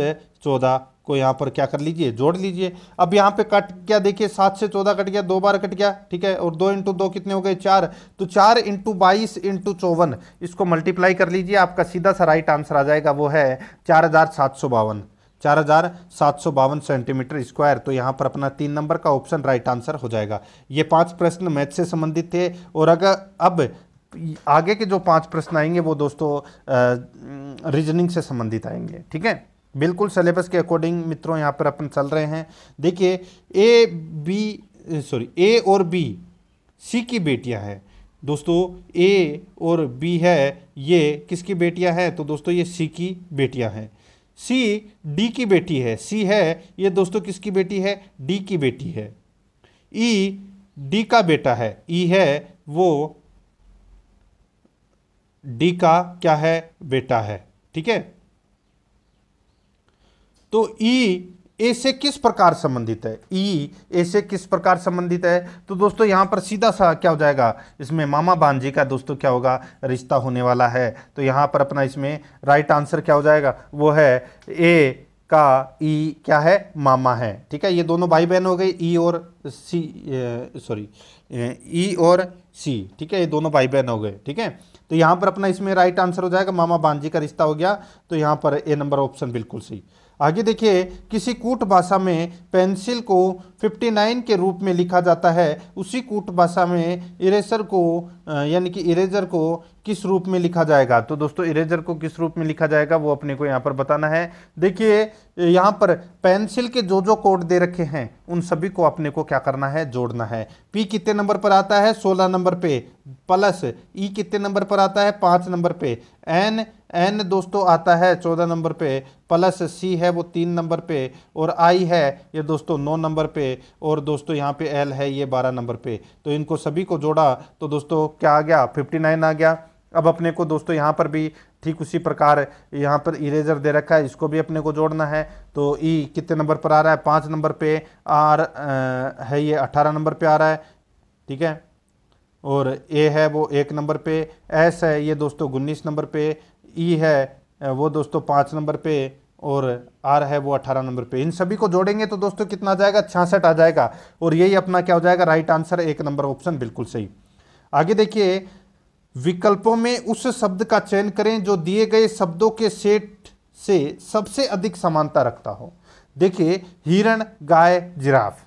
चौदह को यहाँ पर क्या कर लीजिए जोड़ लीजिए अब यहाँ पे कट क्या देखिए सात से चौदह कट गया दो बार कट गया ठीक है और दो इंटू दो कितने हो गए चार तो चार इंटू बाईस इंटू चौवन इसको मल्टीप्लाई कर लीजिए आपका सीधा सा राइट आंसर आ जाएगा वो है चार हज़ार सात सौ बावन चार हज़ार सात सौ बावन सेंटीमीटर स्क्वायर तो यहाँ पर अपना तीन नंबर का ऑप्शन राइट आंसर हो जाएगा ये पांच प्रश्न मैथ से संबंधित थे और अगर अब आगे के जो पांच प्रश्न आएंगे वो दोस्तों रीजनिंग से संबंधित आएंगे ठीक है बिल्कुल सिलेबस के अकॉर्डिंग मित्रों यहाँ पर अपन चल रहे हैं देखिए ए बी सॉरी ए और बी सी की बेटियाँ हैं दोस्तों ए और बी है ये किसकी बेटियाँ हैं तो दोस्तों ये सी की बेटियाँ हैं सी डी की बेटी है सी है ये दोस्तों किसकी बेटी है डी की बेटी है ई e, डी का बेटा है ई e है वो डी का क्या है बेटा है ठीक है तो ई ए से किस प्रकार संबंधित है ई ए से किस प्रकार संबंधित है तो दोस्तों यहाँ पर सीधा सा क्या हो जाएगा इसमें मामा भांजी का दोस्तों क्या होगा रिश्ता होने वाला है तो यहाँ पर अपना इसमें राइट आंसर क्या हो जाएगा वो है ए का ई क्या है मामा है ठीक है ये दोनों भाई बहन हो गए ई और सी सॉरी ई और सी ठीक है ये दोनों भाई बहन हो गए ठीक है तो यहाँ पर अपना इसमें राइट आंसर हो जाएगा मामा भांजी का रिश्ता हो गया तो यहाँ पर ए नंबर ऑप्शन बिल्कुल सही आगे देखिए किसी कूट भाषा में पेंसिल को 59 के रूप में लिखा जाता है उसी कूट भाषा में इरेसर को यानी कि इरेजर को किस रूप में लिखा जाएगा तो दोस्तों इरेजर को किस रूप में लिखा जाएगा वो अपने को यहाँ पर बताना है देखिए यहाँ पर पेंसिल के जो जो कोड दे रखे हैं उन सभी को अपने को क्या करना है जोड़ना है पी कितने नंबर पर आता है सोलह नंबर पे प्लस ई कितने नंबर पर आता है पाँच नंबर पे एन एन दोस्तों आता है चौदह नंबर पे प्लस सी है वो तीन नंबर पे और आई है ये दोस्तों नौ नंबर पे और दोस्तों यहाँ पे एल है ये बारह नंबर पे तो इनको सभी को जोड़ा तो दोस्तों क्या आ गया फिफ्टी नाइन आ गया अब अपने को दोस्तों यहाँ पर भी ठीक उसी प्रकार यहाँ पर इरेजर दे रखा है इसको भी अपने को जोड़ना है तो ई कितने नंबर पर आ रहा है पाँच नंबर पे आर है ये अट्ठारह नंबर पर आ रहा है ठीक है और ए है वो एक नंबर पे एस है ये दोस्तों उन्नीस नंबर पे ई है वो दोस्तों पाँच नंबर पे और आर है वो अठारह नंबर पे इन सभी को जोड़ेंगे तो दोस्तों कितना आ जाएगा छियासठ आ जाएगा और यही अपना क्या हो जाएगा राइट आंसर एक नंबर ऑप्शन बिल्कुल सही आगे देखिए विकल्पों में उस शब्द का चयन करें जो दिए गए शब्दों के सेट से सबसे अधिक समानता रखता हो देखिए हिरण गाय जिराफ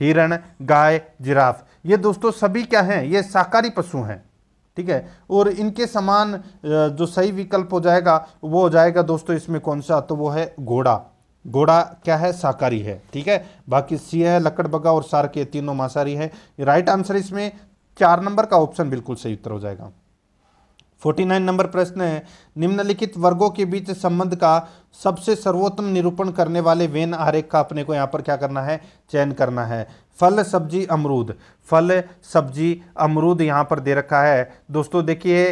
हिरण गाय जिराफ ये दोस्तों सभी क्या हैं ये शाकाहारी पशु हैं ठीक है और इनके समान जो सही विकल्प हो जाएगा वो हो जाएगा दोस्तों इसमें कौन सा तो वो है घोड़ा घोड़ा क्या है शाकाहारी है ठीक है बाकी सी है लकड़बग्गा और सार के तीनों मांसाहारी है राइट आंसर इसमें चार नंबर का ऑप्शन बिल्कुल सही उत्तर हो जाएगा 49 नंबर प्रश्न है निम्नलिखित वर्गों के बीच संबंध का सबसे सर्वोत्तम निरूपण करने वाले वेन आरेख का अपने को यहाँ पर क्या करना है चयन करना है फल सब्जी अमरूद फल सब्जी अमरूद यहाँ पर दे रखा है दोस्तों देखिए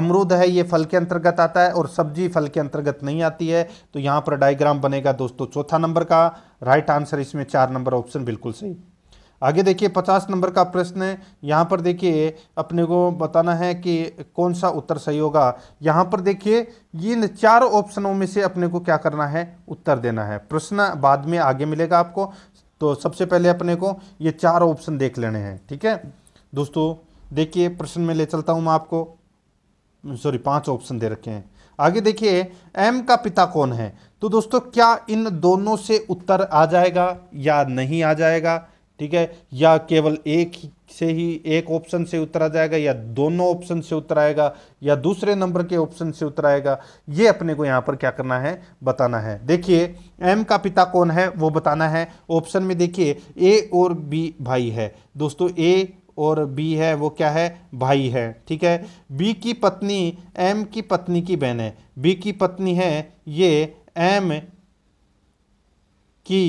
अमरूद है ये फल के अंतर्गत आता है और सब्जी फल के अंतर्गत नहीं आती है तो यहाँ पर डायग्राम बनेगा दोस्तों चौथा नंबर का राइट आंसर इसमें चार नंबर ऑप्शन बिल्कुल सही आगे देखिए पचास नंबर का प्रश्न है यहाँ पर देखिए अपने को बताना है कि कौन सा उत्तर सही होगा यहाँ पर देखिए इन चार ऑप्शनों में से अपने को क्या करना है उत्तर देना है प्रश्न बाद में आगे मिलेगा आपको तो सबसे पहले अपने को ये चार ऑप्शन देख लेने हैं ठीक है दोस्तों देखिए प्रश्न में ले चलता हूँ मैं आपको सॉरी पाँच ऑप्शन दे रखे हैं आगे देखिए एम का पिता कौन है तो दोस्तों क्या इन दोनों से उत्तर आ जाएगा या नहीं आ जाएगा ठीक है या केवल एक से ही एक ऑप्शन से उतरा जाएगा या दोनों ऑप्शन से आएगा या दूसरे नंबर के ऑप्शन से आएगा ये अपने को यहाँ पर क्या करना है बताना है देखिए एम का पिता कौन है वो बताना है ऑप्शन में देखिए ए और बी भाई है दोस्तों ए और बी है वो क्या है भाई है ठीक है बी की पत्नी एम की पत्नी की बहन है बी की पत्नी है ये एम की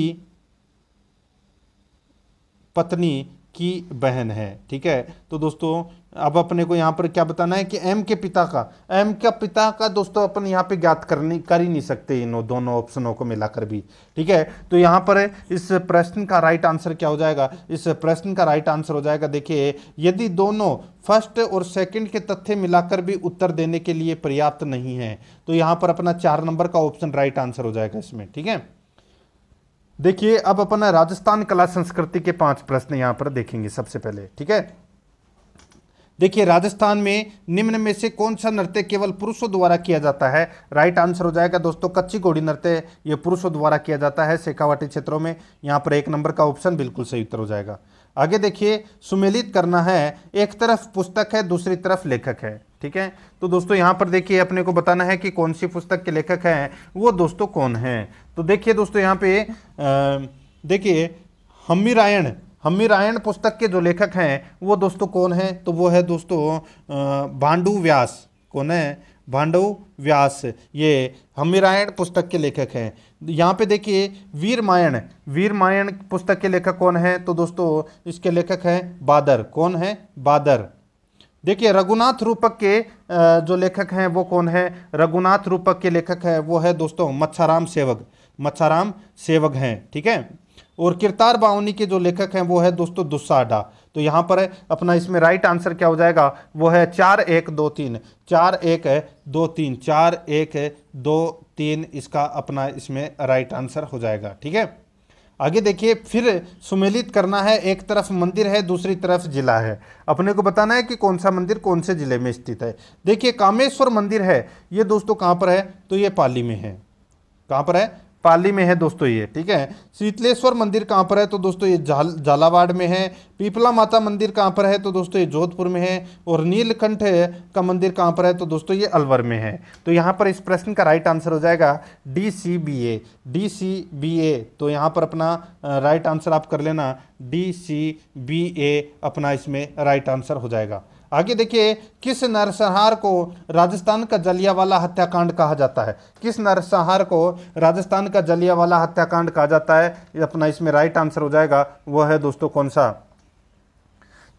पत्नी की बहन है ठीक है तो दोस्तों अब अपने को यहाँ पर क्या बताना है कि एम के पिता का एम का पिता का दोस्तों अपन यहाँ पे ज्ञात करने कर ही नहीं सकते इन दोनों ऑप्शनों को मिलाकर भी ठीक है तो यहाँ पर इस प्रश्न का राइट आंसर क्या हो जाएगा इस प्रश्न का राइट आंसर हो जाएगा देखिए यदि दोनों फर्स्ट और सेकंड के तथ्य मिलाकर भी उत्तर देने के लिए पर्याप्त नहीं है तो यहाँ पर अपना चार नंबर का ऑप्शन राइट आंसर हो जाएगा इसमें ठीक है देखिए अब अपन राजस्थान कला संस्कृति के पांच प्रश्न यहाँ पर देखेंगे सबसे पहले ठीक है देखिए राजस्थान में निम्न में से कौन सा नृत्य केवल पुरुषों द्वारा किया जाता है राइट आंसर हो जाएगा दोस्तों कच्ची घोड़ी नृत्य ये पुरुषों द्वारा किया जाता है शेखावाटी क्षेत्रों में यहाँ पर एक नंबर का ऑप्शन बिल्कुल सही उत्तर हो जाएगा आगे देखिए सुमेलित करना है एक तरफ पुस्तक है दूसरी तरफ लेखक है ठीक है तो दोस्तों यहाँ पर देखिए अपने को बताना है कि कौन सी पुस्तक के लेखक हैं वो दोस्तों कौन हैं तो देखिए दोस्तों यहाँ पे देखिए हम्मी रायण पुस्तक के जो लेखक हैं वो दोस्तों कौन हैं तो वो है दोस्तों भांडू व्यास कौन है भांडव व्यास ये हमीरायण पुस्तक के लेखक हैं यहाँ पे देखिए वीर मायण वीर मायण पुस्तक के लेखक कौन हैं तो दोस्तों इसके लेखक हैं बादर कौन है बादर देखिए रघुनाथ रूपक के जो लेखक हैं वो कौन है रघुनाथ रूपक के लेखक हैं वो है दोस्तों मच्छाराम सेवक मच्छाराम सेवक हैं ठीक है और किरतार बावनी के जो लेखक हैं वो है दोस्तों दुस्साडा तो यहाँ पर है अपना इसमें राइट आंसर क्या हो जाएगा वो है चार एक दो तीन चार एक है दो तीन चार एक है दो तीन इसका अपना इसमें राइट आंसर हो जाएगा ठीक है आगे देखिए फिर सुमेलित करना है एक तरफ मंदिर है दूसरी तरफ जिला है अपने को बताना है कि कौन सा मंदिर कौन से जिले में स्थित है देखिए कामेश्वर मंदिर है ये दोस्तों कहाँ पर है तो ये पाली में है कहाँ पर है पाली में है दोस्तों ये ठीक है शीतलेश्वर मंदिर कहाँ पर है तो दोस्तों ये जाल झालावाड़ में है पीपला माता मंदिर कहाँ पर है तो दोस्तों ये जोधपुर में है और नीलकंठ का मंदिर कहाँ पर है तो दोस्तों ये अलवर में है तो यहाँ पर इस प्रश्न का राइट आंसर हो जाएगा D C B A D C B A तो यहाँ पर अपना राइट आंसर आप कर लेना डी सी बी ए अपना इसमें राइट आंसर हो जाएगा आगे देखिए किस नरसंहार को राजस्थान का जलियावाला हत्याकांड कहा जाता है किस नरसंहार को राजस्थान का जलियावाला हत्याकांड कहा जाता है अपना इसमें राइट आंसर हो जाएगा वो है दोस्तों कौन सा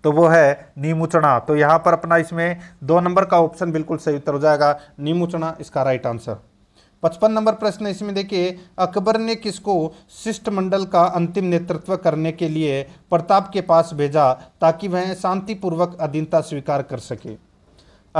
तो वो है नीमुचना तो यहाँ पर अपना इसमें दो नंबर का ऑप्शन बिल्कुल सही उत्तर हो जाएगा नीमुचना इसका राइट आंसर पचपन नंबर प्रश्न इसमें देखिए अकबर ने किसको शिष्टमंडल का अंतिम नेतृत्व करने के लिए प्रताप के पास भेजा ताकि वह शांतिपूर्वक अधीनता स्वीकार कर सके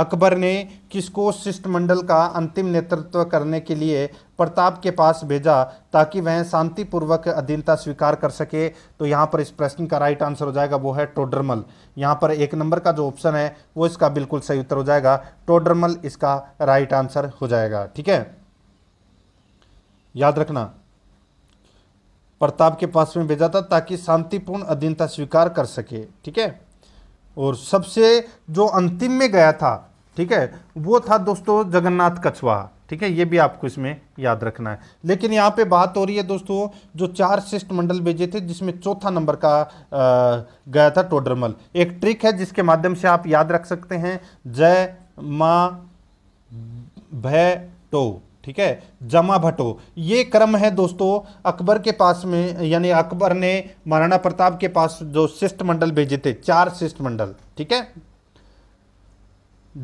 अकबर ने किसको शिष्टमंडल का अंतिम नेतृत्व करने के लिए प्रताप के पास भेजा ताकि वह शांतिपूर्वक अधीनता स्वीकार कर सके तो यहाँ पर इस प्रश्न का राइट आंसर हो जाएगा वो है टोडरमल यहाँ पर एक नंबर का जो ऑप्शन है वो इसका बिल्कुल सही उत्तर हो जाएगा टोडरमल इसका राइट आंसर हो जाएगा ठीक है याद रखना प्रताप के पास में भेजा था ताकि शांतिपूर्ण अधीनता स्वीकार कर सके ठीक है और सबसे जो अंतिम में गया था ठीक है वो था दोस्तों जगन्नाथ कछवाहा ठीक है ये भी आपको इसमें याद रखना है लेकिन यहाँ पे बात हो रही है दोस्तों जो चार शिष्टमंडल भेजे थे जिसमें चौथा नंबर का आ, गया था टोडरमल एक ट्रिक है जिसके माध्यम से आप याद रख सकते हैं जय मा भय टो तो। ठीक है जमा भटो ये क्रम है दोस्तों अकबर के पास में यानी अकबर ने महाराणा प्रताप के पास जो शिष्टमंडल भेजे थे चार शिष्टमंडल ठीक है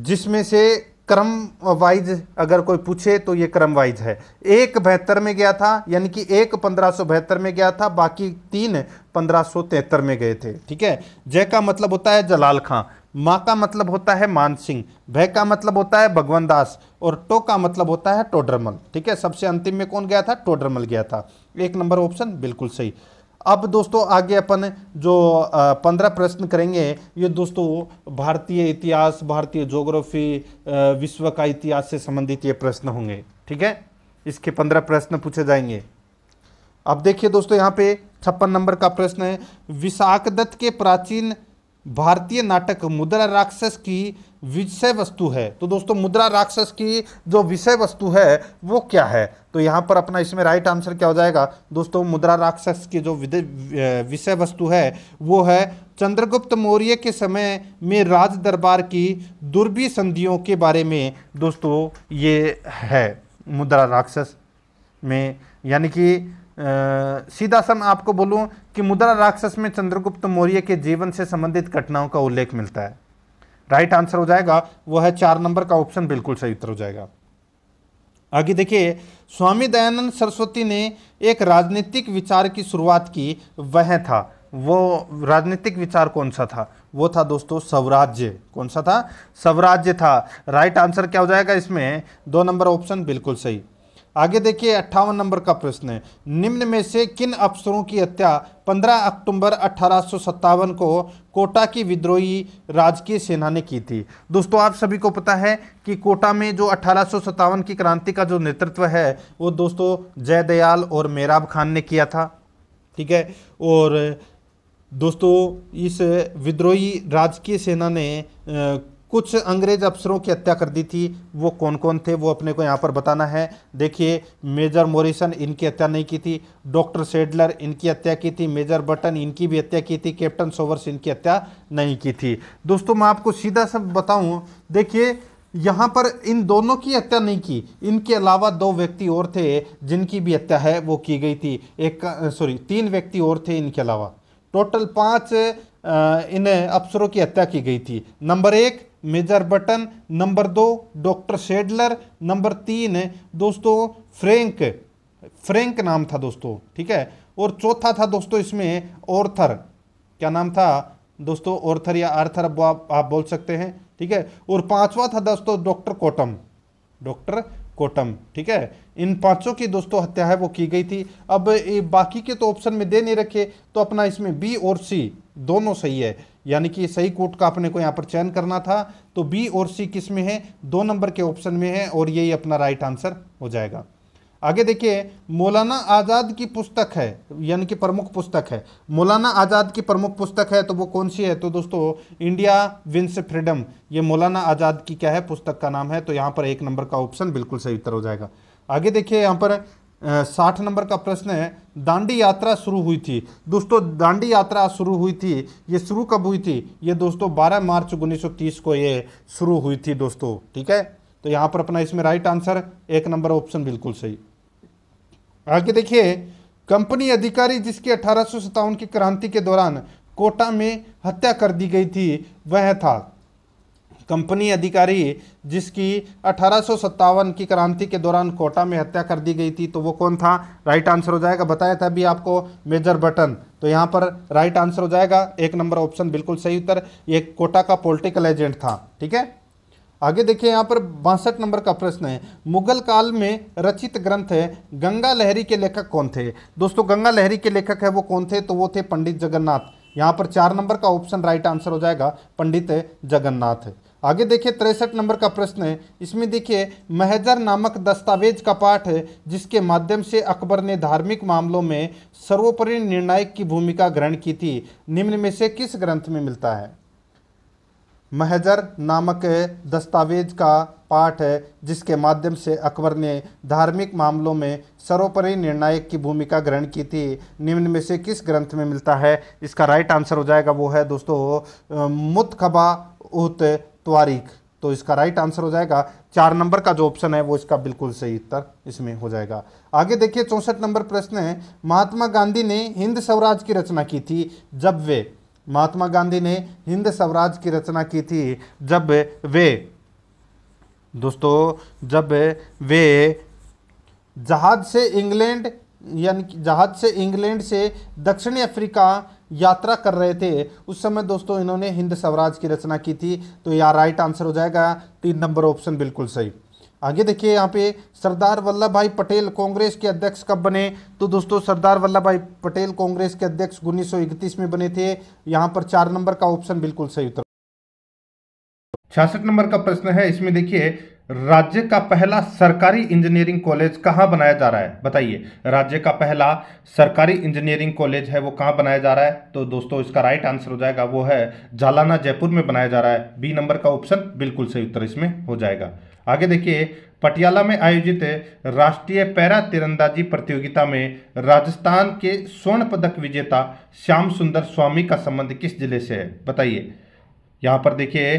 जिसमें से क्रम वाइज अगर कोई पूछे तो ये क्रम वाइज है एक बहत्तर में गया था यानी कि एक पंद्रह बहत्तर में गया था बाकी तीन पंद्रह में गए थे ठीक है जय का मतलब होता है जलाल खां माँ का मतलब होता है मानसिंह भय का मतलब होता है भगवान दास और टो का मतलब होता है टोडरमल ठीक है सबसे अंतिम में कौन गया था टोडरमल गया था एक नंबर ऑप्शन बिल्कुल सही अब दोस्तों आगे अपन जो पंद्रह प्रश्न करेंगे ये दोस्तों भारतीय इतिहास भारतीय ज्योग्राफी विश्व का इतिहास से संबंधित ये प्रश्न होंगे ठीक है इसके पंद्रह प्रश्न पूछे जाएंगे अब देखिए दोस्तों यहाँ पे छप्पन नंबर का प्रश्न है विशाखदत्त के प्राचीन भारतीय नाटक मुद्रा राक्षस की विषय वस्तु है तो दोस्तों मुद्रा राक्षस की जो विषय वस्तु है वो क्या है तो यहाँ पर अपना इसमें राइट आंसर क्या हो जाएगा दोस्तों मुद्रा राक्षस की जो विषय वस्तु है वो है चंद्रगुप्त मौर्य के समय में राज दरबार की दुर्बी संधियों के बारे में दोस्तों ये है मुद्रा राक्षस में यानी कि सीधा सा मैं आपको बोलूं कि मुद्रा राक्षस में चंद्रगुप्त मौर्य के जीवन से संबंधित घटनाओं का उल्लेख मिलता है राइट आंसर हो जाएगा वो है चार नंबर का ऑप्शन बिल्कुल सही उत्तर हो जाएगा आगे देखिए स्वामी दयानंद सरस्वती ने एक राजनीतिक विचार की शुरुआत की वह था वो राजनीतिक विचार कौन सा था वो था दोस्तों स्वराज्य कौन सा था स्वराज्य था राइट आंसर क्या हो जाएगा इसमें दो नंबर ऑप्शन बिल्कुल सही आगे देखिए अट्ठावन नंबर का प्रश्न है निम्न में से किन अफसरों की हत्या 15 अक्टूबर अठारह को कोटा की विद्रोही राजकीय सेना ने की थी दोस्तों आप सभी को पता है कि कोटा में जो अठारह की क्रांति का जो नेतृत्व है वो दोस्तों जयदयाल और मेराब खान ने किया था ठीक है और दोस्तों इस विद्रोही राजकीय सेना ने कुछ अंग्रेज अफसरों की हत्या कर दी थी वो कौन कौन थे वो अपने को यहाँ पर बताना है देखिए मेजर मोरिसन इनकी हत्या नहीं की थी डॉक्टर सेडलर इनकी हत्या की थी मेजर बटन इनकी भी हत्या की थी कैप्टन सोवर्स इनकी हत्या नहीं की थी दोस्तों मैं आपको सीधा सब बताऊँ देखिए यहाँ पर इन दोनों की हत्या नहीं की इनके अलावा दो व्यक्ति और थे जिनकी भी हत्या है वो की गई थी एक सॉरी तीन व्यक्ति और थे इनके अलावा टोटल पाँच इन अफसरों की हत्या की गई थी नंबर एक मेजर बटन नंबर दो डॉक्टर शेडलर नंबर तीन दोस्तों फ्रेंक फ्रेंक नाम था दोस्तों ठीक है और चौथा था दोस्तों इसमें ऑर्थर क्या नाम था दोस्तों ऑर्थर या आर्थर अब आप, आप बोल सकते हैं ठीक है और पांचवा था दोस्तों डॉक्टर कोटम डॉक्टर कोटम ठीक है इन पांचों की दोस्तों हत्या है वो की गई थी अब बाकी के तो ऑप्शन में दे नहीं रखे तो अपना इसमें बी और सी दोनों सही है यानी कि सही कोट का अपने को यहाँ पर चयन करना था तो बी और सी किस में है दो नंबर के ऑप्शन में है और यही अपना राइट आंसर हो जाएगा आगे देखिए मौलाना आज़ाद की पुस्तक है यानी कि प्रमुख पुस्तक है मौलाना आज़ाद की प्रमुख पुस्तक है तो वो कौन सी है तो दोस्तों इंडिया विंस फ्रीडम ये मौलाना आज़ाद की क्या है पुस्तक का नाम है तो यहाँ पर एक नंबर का ऑप्शन बिल्कुल सही उत्तर हो जाएगा आगे देखिए यहाँ पर साठ नंबर का प्रश्न है दांडी यात्रा शुरू हुई थी दोस्तों दांडी यात्रा शुरू हुई थी ये शुरू कब हुई थी ये दोस्तों 12 मार्च 1930 को ये शुरू हुई थी दोस्तों ठीक है तो यहाँ पर अपना इसमें राइट आंसर एक नंबर ऑप्शन बिल्कुल सही आगे देखिए कंपनी अधिकारी जिसकी अठारह की क्रांति के दौरान कोटा में हत्या कर दी गई थी वह था कंपनी अधिकारी जिसकी अठारह की क्रांति के दौरान कोटा में हत्या कर दी गई थी तो वो कौन था राइट आंसर हो जाएगा बताया था अभी आपको मेजर बटन तो यहाँ पर राइट आंसर हो जाएगा एक नंबर ऑप्शन बिल्कुल सही उत्तर ये कोटा का पॉलिटिकल एजेंट था ठीक है आगे देखिए यहाँ पर बासठ नंबर का प्रश्न है मुगल काल में रचित ग्रंथ है गंगा लहरी के लेखक कौन थे दोस्तों गंगा लहरी के लेखक है वो कौन थे तो वो थे पंडित जगन्नाथ यहाँ पर चार नंबर का ऑप्शन राइट आंसर हो जाएगा पंडित जगन्नाथ आगे देखिए तिरसठ नंबर का प्रश्न है इसमें देखिए महजर नामक दस्तावेज का पाठ है जिसके माध्यम से अकबर ने धार्मिक मामलों में सर्वोपरि निर्णायक की भूमिका ग्रहण की थी निम्न में से किस ग्रंथ में मिलता है महजर नामक दस्तावेज का पाठ है जिसके माध्यम से अकबर ने धार्मिक मामलों में सर्वोपरि निर्णायक की भूमिका ग्रहण की थी निम्न में से किस ग्रंथ में मिलता है इसका राइट आंसर हो जाएगा वो है दोस्तों मुतखबा उत त्वारीख तो इसका राइट आंसर हो जाएगा चार नंबर का जो ऑप्शन है वो इसका बिल्कुल सही उत्तर इसमें हो जाएगा आगे देखिए चौंसठ नंबर प्रश्न है महात्मा गांधी ने हिंद स्वराज की रचना की थी जब वे महात्मा गांधी ने हिंद स्वराज की रचना की थी जब वे दोस्तों जब वे जहाज से इंग्लैंड यानी जहाज से इंग्लैंड से दक्षिणी अफ्रीका यात्रा कर रहे थे उस समय दोस्तों इन्होंने हिंद स्वराज की रचना की थी तो यह राइट आंसर हो जाएगा तीन नंबर ऑप्शन बिल्कुल सही आगे देखिए यहाँ पे सरदार वल्लभ भाई पटेल कांग्रेस के अध्यक्ष कब बने तो दोस्तों सरदार वल्लभ भाई पटेल कांग्रेस के अध्यक्ष उन्नीस में बने थे यहाँ पर चार नंबर का ऑप्शन बिल्कुल सही उत्तर छियासठ नंबर का प्रश्न है इसमें देखिए राज्य का पहला सरकारी इंजीनियरिंग कॉलेज कहाँ बनाया जा रहा है बताइए राज्य का पहला सरकारी इंजीनियरिंग कॉलेज है वो कहाँ बनाया जा रहा है तो दोस्तों इसका राइट आंसर हो जाएगा वो है जालाना जयपुर में बनाया जा रहा है बी नंबर का ऑप्शन बिल्कुल सही उत्तर इसमें हो जाएगा आगे देखिए पटियाला में आयोजित राष्ट्रीय पैरा तीरंदाजी प्रतियोगिता में राजस्थान के स्वर्ण पदक विजेता श्याम सुंदर स्वामी का संबंध किस जिले से है बताइए यहाँ पर देखिए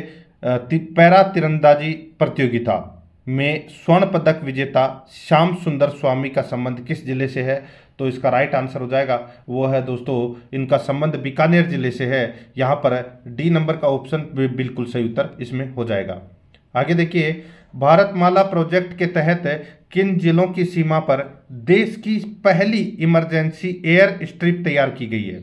पैरा तिरंदाजी प्रतियोगिता में स्वर्ण पदक विजेता श्याम सुंदर स्वामी का संबंध किस जिले से है तो इसका राइट आंसर हो जाएगा वो है दोस्तों इनका संबंध बीकानेर जिले से है यहाँ पर डी नंबर का ऑप्शन बिल्कुल सही उत्तर इसमें हो जाएगा आगे देखिए भारतमाला प्रोजेक्ट के तहत किन जिलों की सीमा पर देश की पहली इमरजेंसी एयर स्ट्रिप तैयार की गई है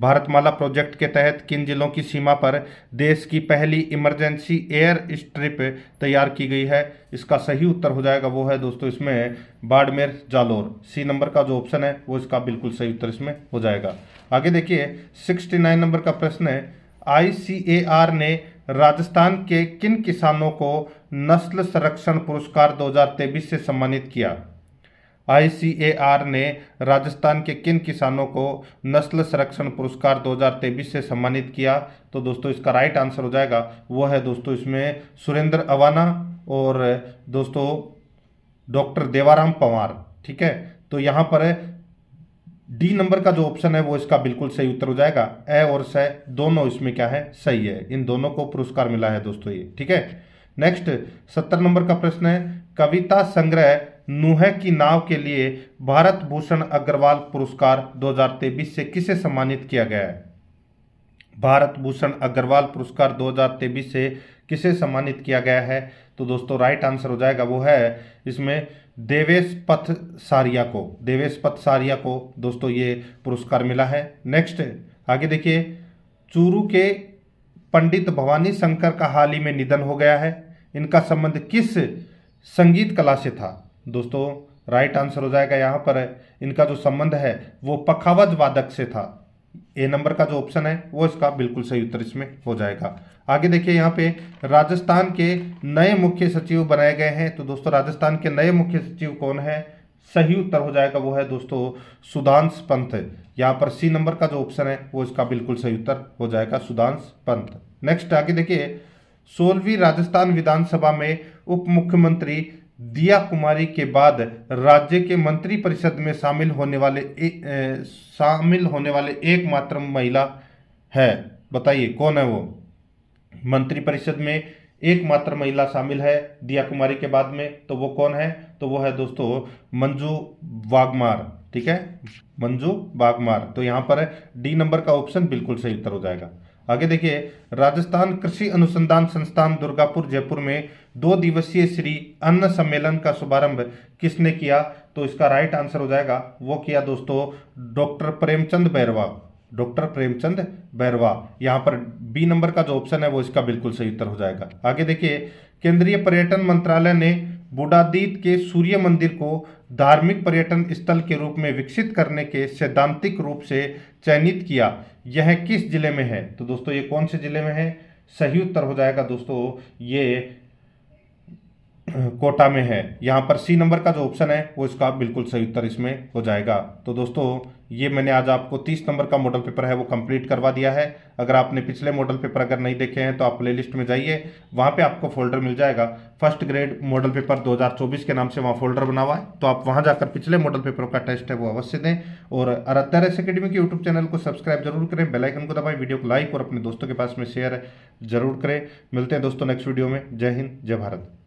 भारतमाला प्रोजेक्ट के तहत किन जिलों की सीमा पर देश की पहली इमरजेंसी एयर स्ट्रिप तैयार की गई है इसका सही उत्तर हो जाएगा वो है दोस्तों इसमें बाड़मेर जालोर सी नंबर का जो ऑप्शन है वो इसका बिल्कुल सही उत्तर इसमें हो जाएगा आगे देखिए सिक्सटी नाइन नंबर का प्रश्न है आई ने राजस्थान के किन किसानों को नस्ल संरक्षण पुरस्कार दो से सम्मानित किया आई ने राजस्थान के किन किसानों को नस्ल संरक्षण पुरस्कार 2023 से सम्मानित किया तो दोस्तों इसका राइट आंसर हो जाएगा वो है दोस्तों इसमें सुरेंद्र अवाना और दोस्तों डॉक्टर देवाराम पवार ठीक है तो यहाँ पर डी नंबर का जो ऑप्शन है वो इसका बिल्कुल सही उत्तर हो जाएगा ए और स दोनों इसमें क्या है सही है इन दोनों को पुरस्कार मिला है दोस्तों ये ठीक है नेक्स्ट सत्तर नंबर का प्रश्न है कविता संग्रह नूह की नाव के लिए भारत भूषण अग्रवाल पुरस्कार 2023 से किसे सम्मानित किया गया है भारत भूषण अग्रवाल पुरस्कार 2023 से किसे सम्मानित किया गया है तो दोस्तों राइट आंसर हो जाएगा वो है इसमें देवेश पथ सारिया को देवेश पथ सारिया को दोस्तों ये पुरस्कार मिला है नेक्स्ट आगे देखिए चूरू के पंडित भवानी शंकर का हाल ही में निधन हो गया है इनका संबंध किस संगीत कला से था दोस्तों राइट आंसर हो जाएगा यहाँ पर इनका जो संबंध है वो पखावज वादक से था ए नंबर का जो ऑप्शन है वो इसका बिल्कुल सही उत्तर इसमें हो जाएगा आगे देखिए यहाँ पे राजस्थान के नए मुख्य सचिव बनाए गए हैं तो दोस्तों राजस्थान के नए मुख्य सचिव कौन है सही उत्तर हो जाएगा वो है दोस्तों सुधांश पंथ यहाँ पर सी नंबर का जो ऑप्शन है वो इसका बिल्कुल सही उत्तर हो जाएगा सुधांश पंथ नेक्स्ट आगे देखिए सोलहवीं राजस्थान विधानसभा में उप मुख्यमंत्री दिया कुमारी के बाद राज्य के मंत्रिपरिषद में शामिल होने वाले ए, शामिल होने वाले एकमात्र महिला है बताइए कौन है वो मंत्रिपरिषद में एकमात्र महिला शामिल है दिया कुमारी के बाद में तो वो कौन है तो वो है दोस्तों मंजू बागमार ठीक है मंजू बागमार तो यहाँ पर डी नंबर का ऑप्शन बिल्कुल सही उत्तर हो जाएगा आगे देखिए राजस्थान कृषि अनुसंधान संस्थान दुर्गापुर जयपुर में दो दिवसीय श्री अन्न सम्मेलन का शुभारंभ किसने किया तो इसका राइट आंसर हो जाएगा वो किया दोस्तों डॉक्टर प्रेमचंद बैरवा डॉक्टर प्रेमचंद बैरवा यहाँ पर बी नंबर का जो ऑप्शन है वो इसका बिल्कुल सही उत्तर हो जाएगा आगे देखिए केंद्रीय पर्यटन मंत्रालय ने बुडादीत के सूर्य मंदिर को धार्मिक पर्यटन स्थल के रूप में विकसित करने के सैद्धांतिक रूप से चयनित किया यह किस जिले में है तो दोस्तों ये कौन से जिले में है सही उत्तर हो जाएगा दोस्तों ये कोटा में है यहाँ पर सी नंबर का जो ऑप्शन है वो इसका बिल्कुल सही उत्तर इसमें हो जाएगा तो दोस्तों ये मैंने आज आपको 30 नंबर का मॉडल पेपर है वो कंप्लीट करवा दिया है अगर आपने पिछले मॉडल पेपर अगर नहीं देखे हैं तो आप प्लेलिस्ट में जाइए वहाँ पे आपको फोल्डर मिल जाएगा फर्स्ट ग्रेड मॉडल पेपर 2024 के नाम से वहाँ फोल्डर बना हुआ है तो आप वहाँ जाकर पिछले मॉडल पेपर का टेस्ट है वो अवश्य दें और अरतर एस अकेडमी के यूट्यूब चैनल को सब्सक्राइब जरूर करें बेलाइकन को दबाएं वीडियो को लाइक और अपने दोस्तों के पास में शेयर जरूर करें मिलते हैं दोस्तों नेक्स्ट वीडियो में जय हिंद जय भारत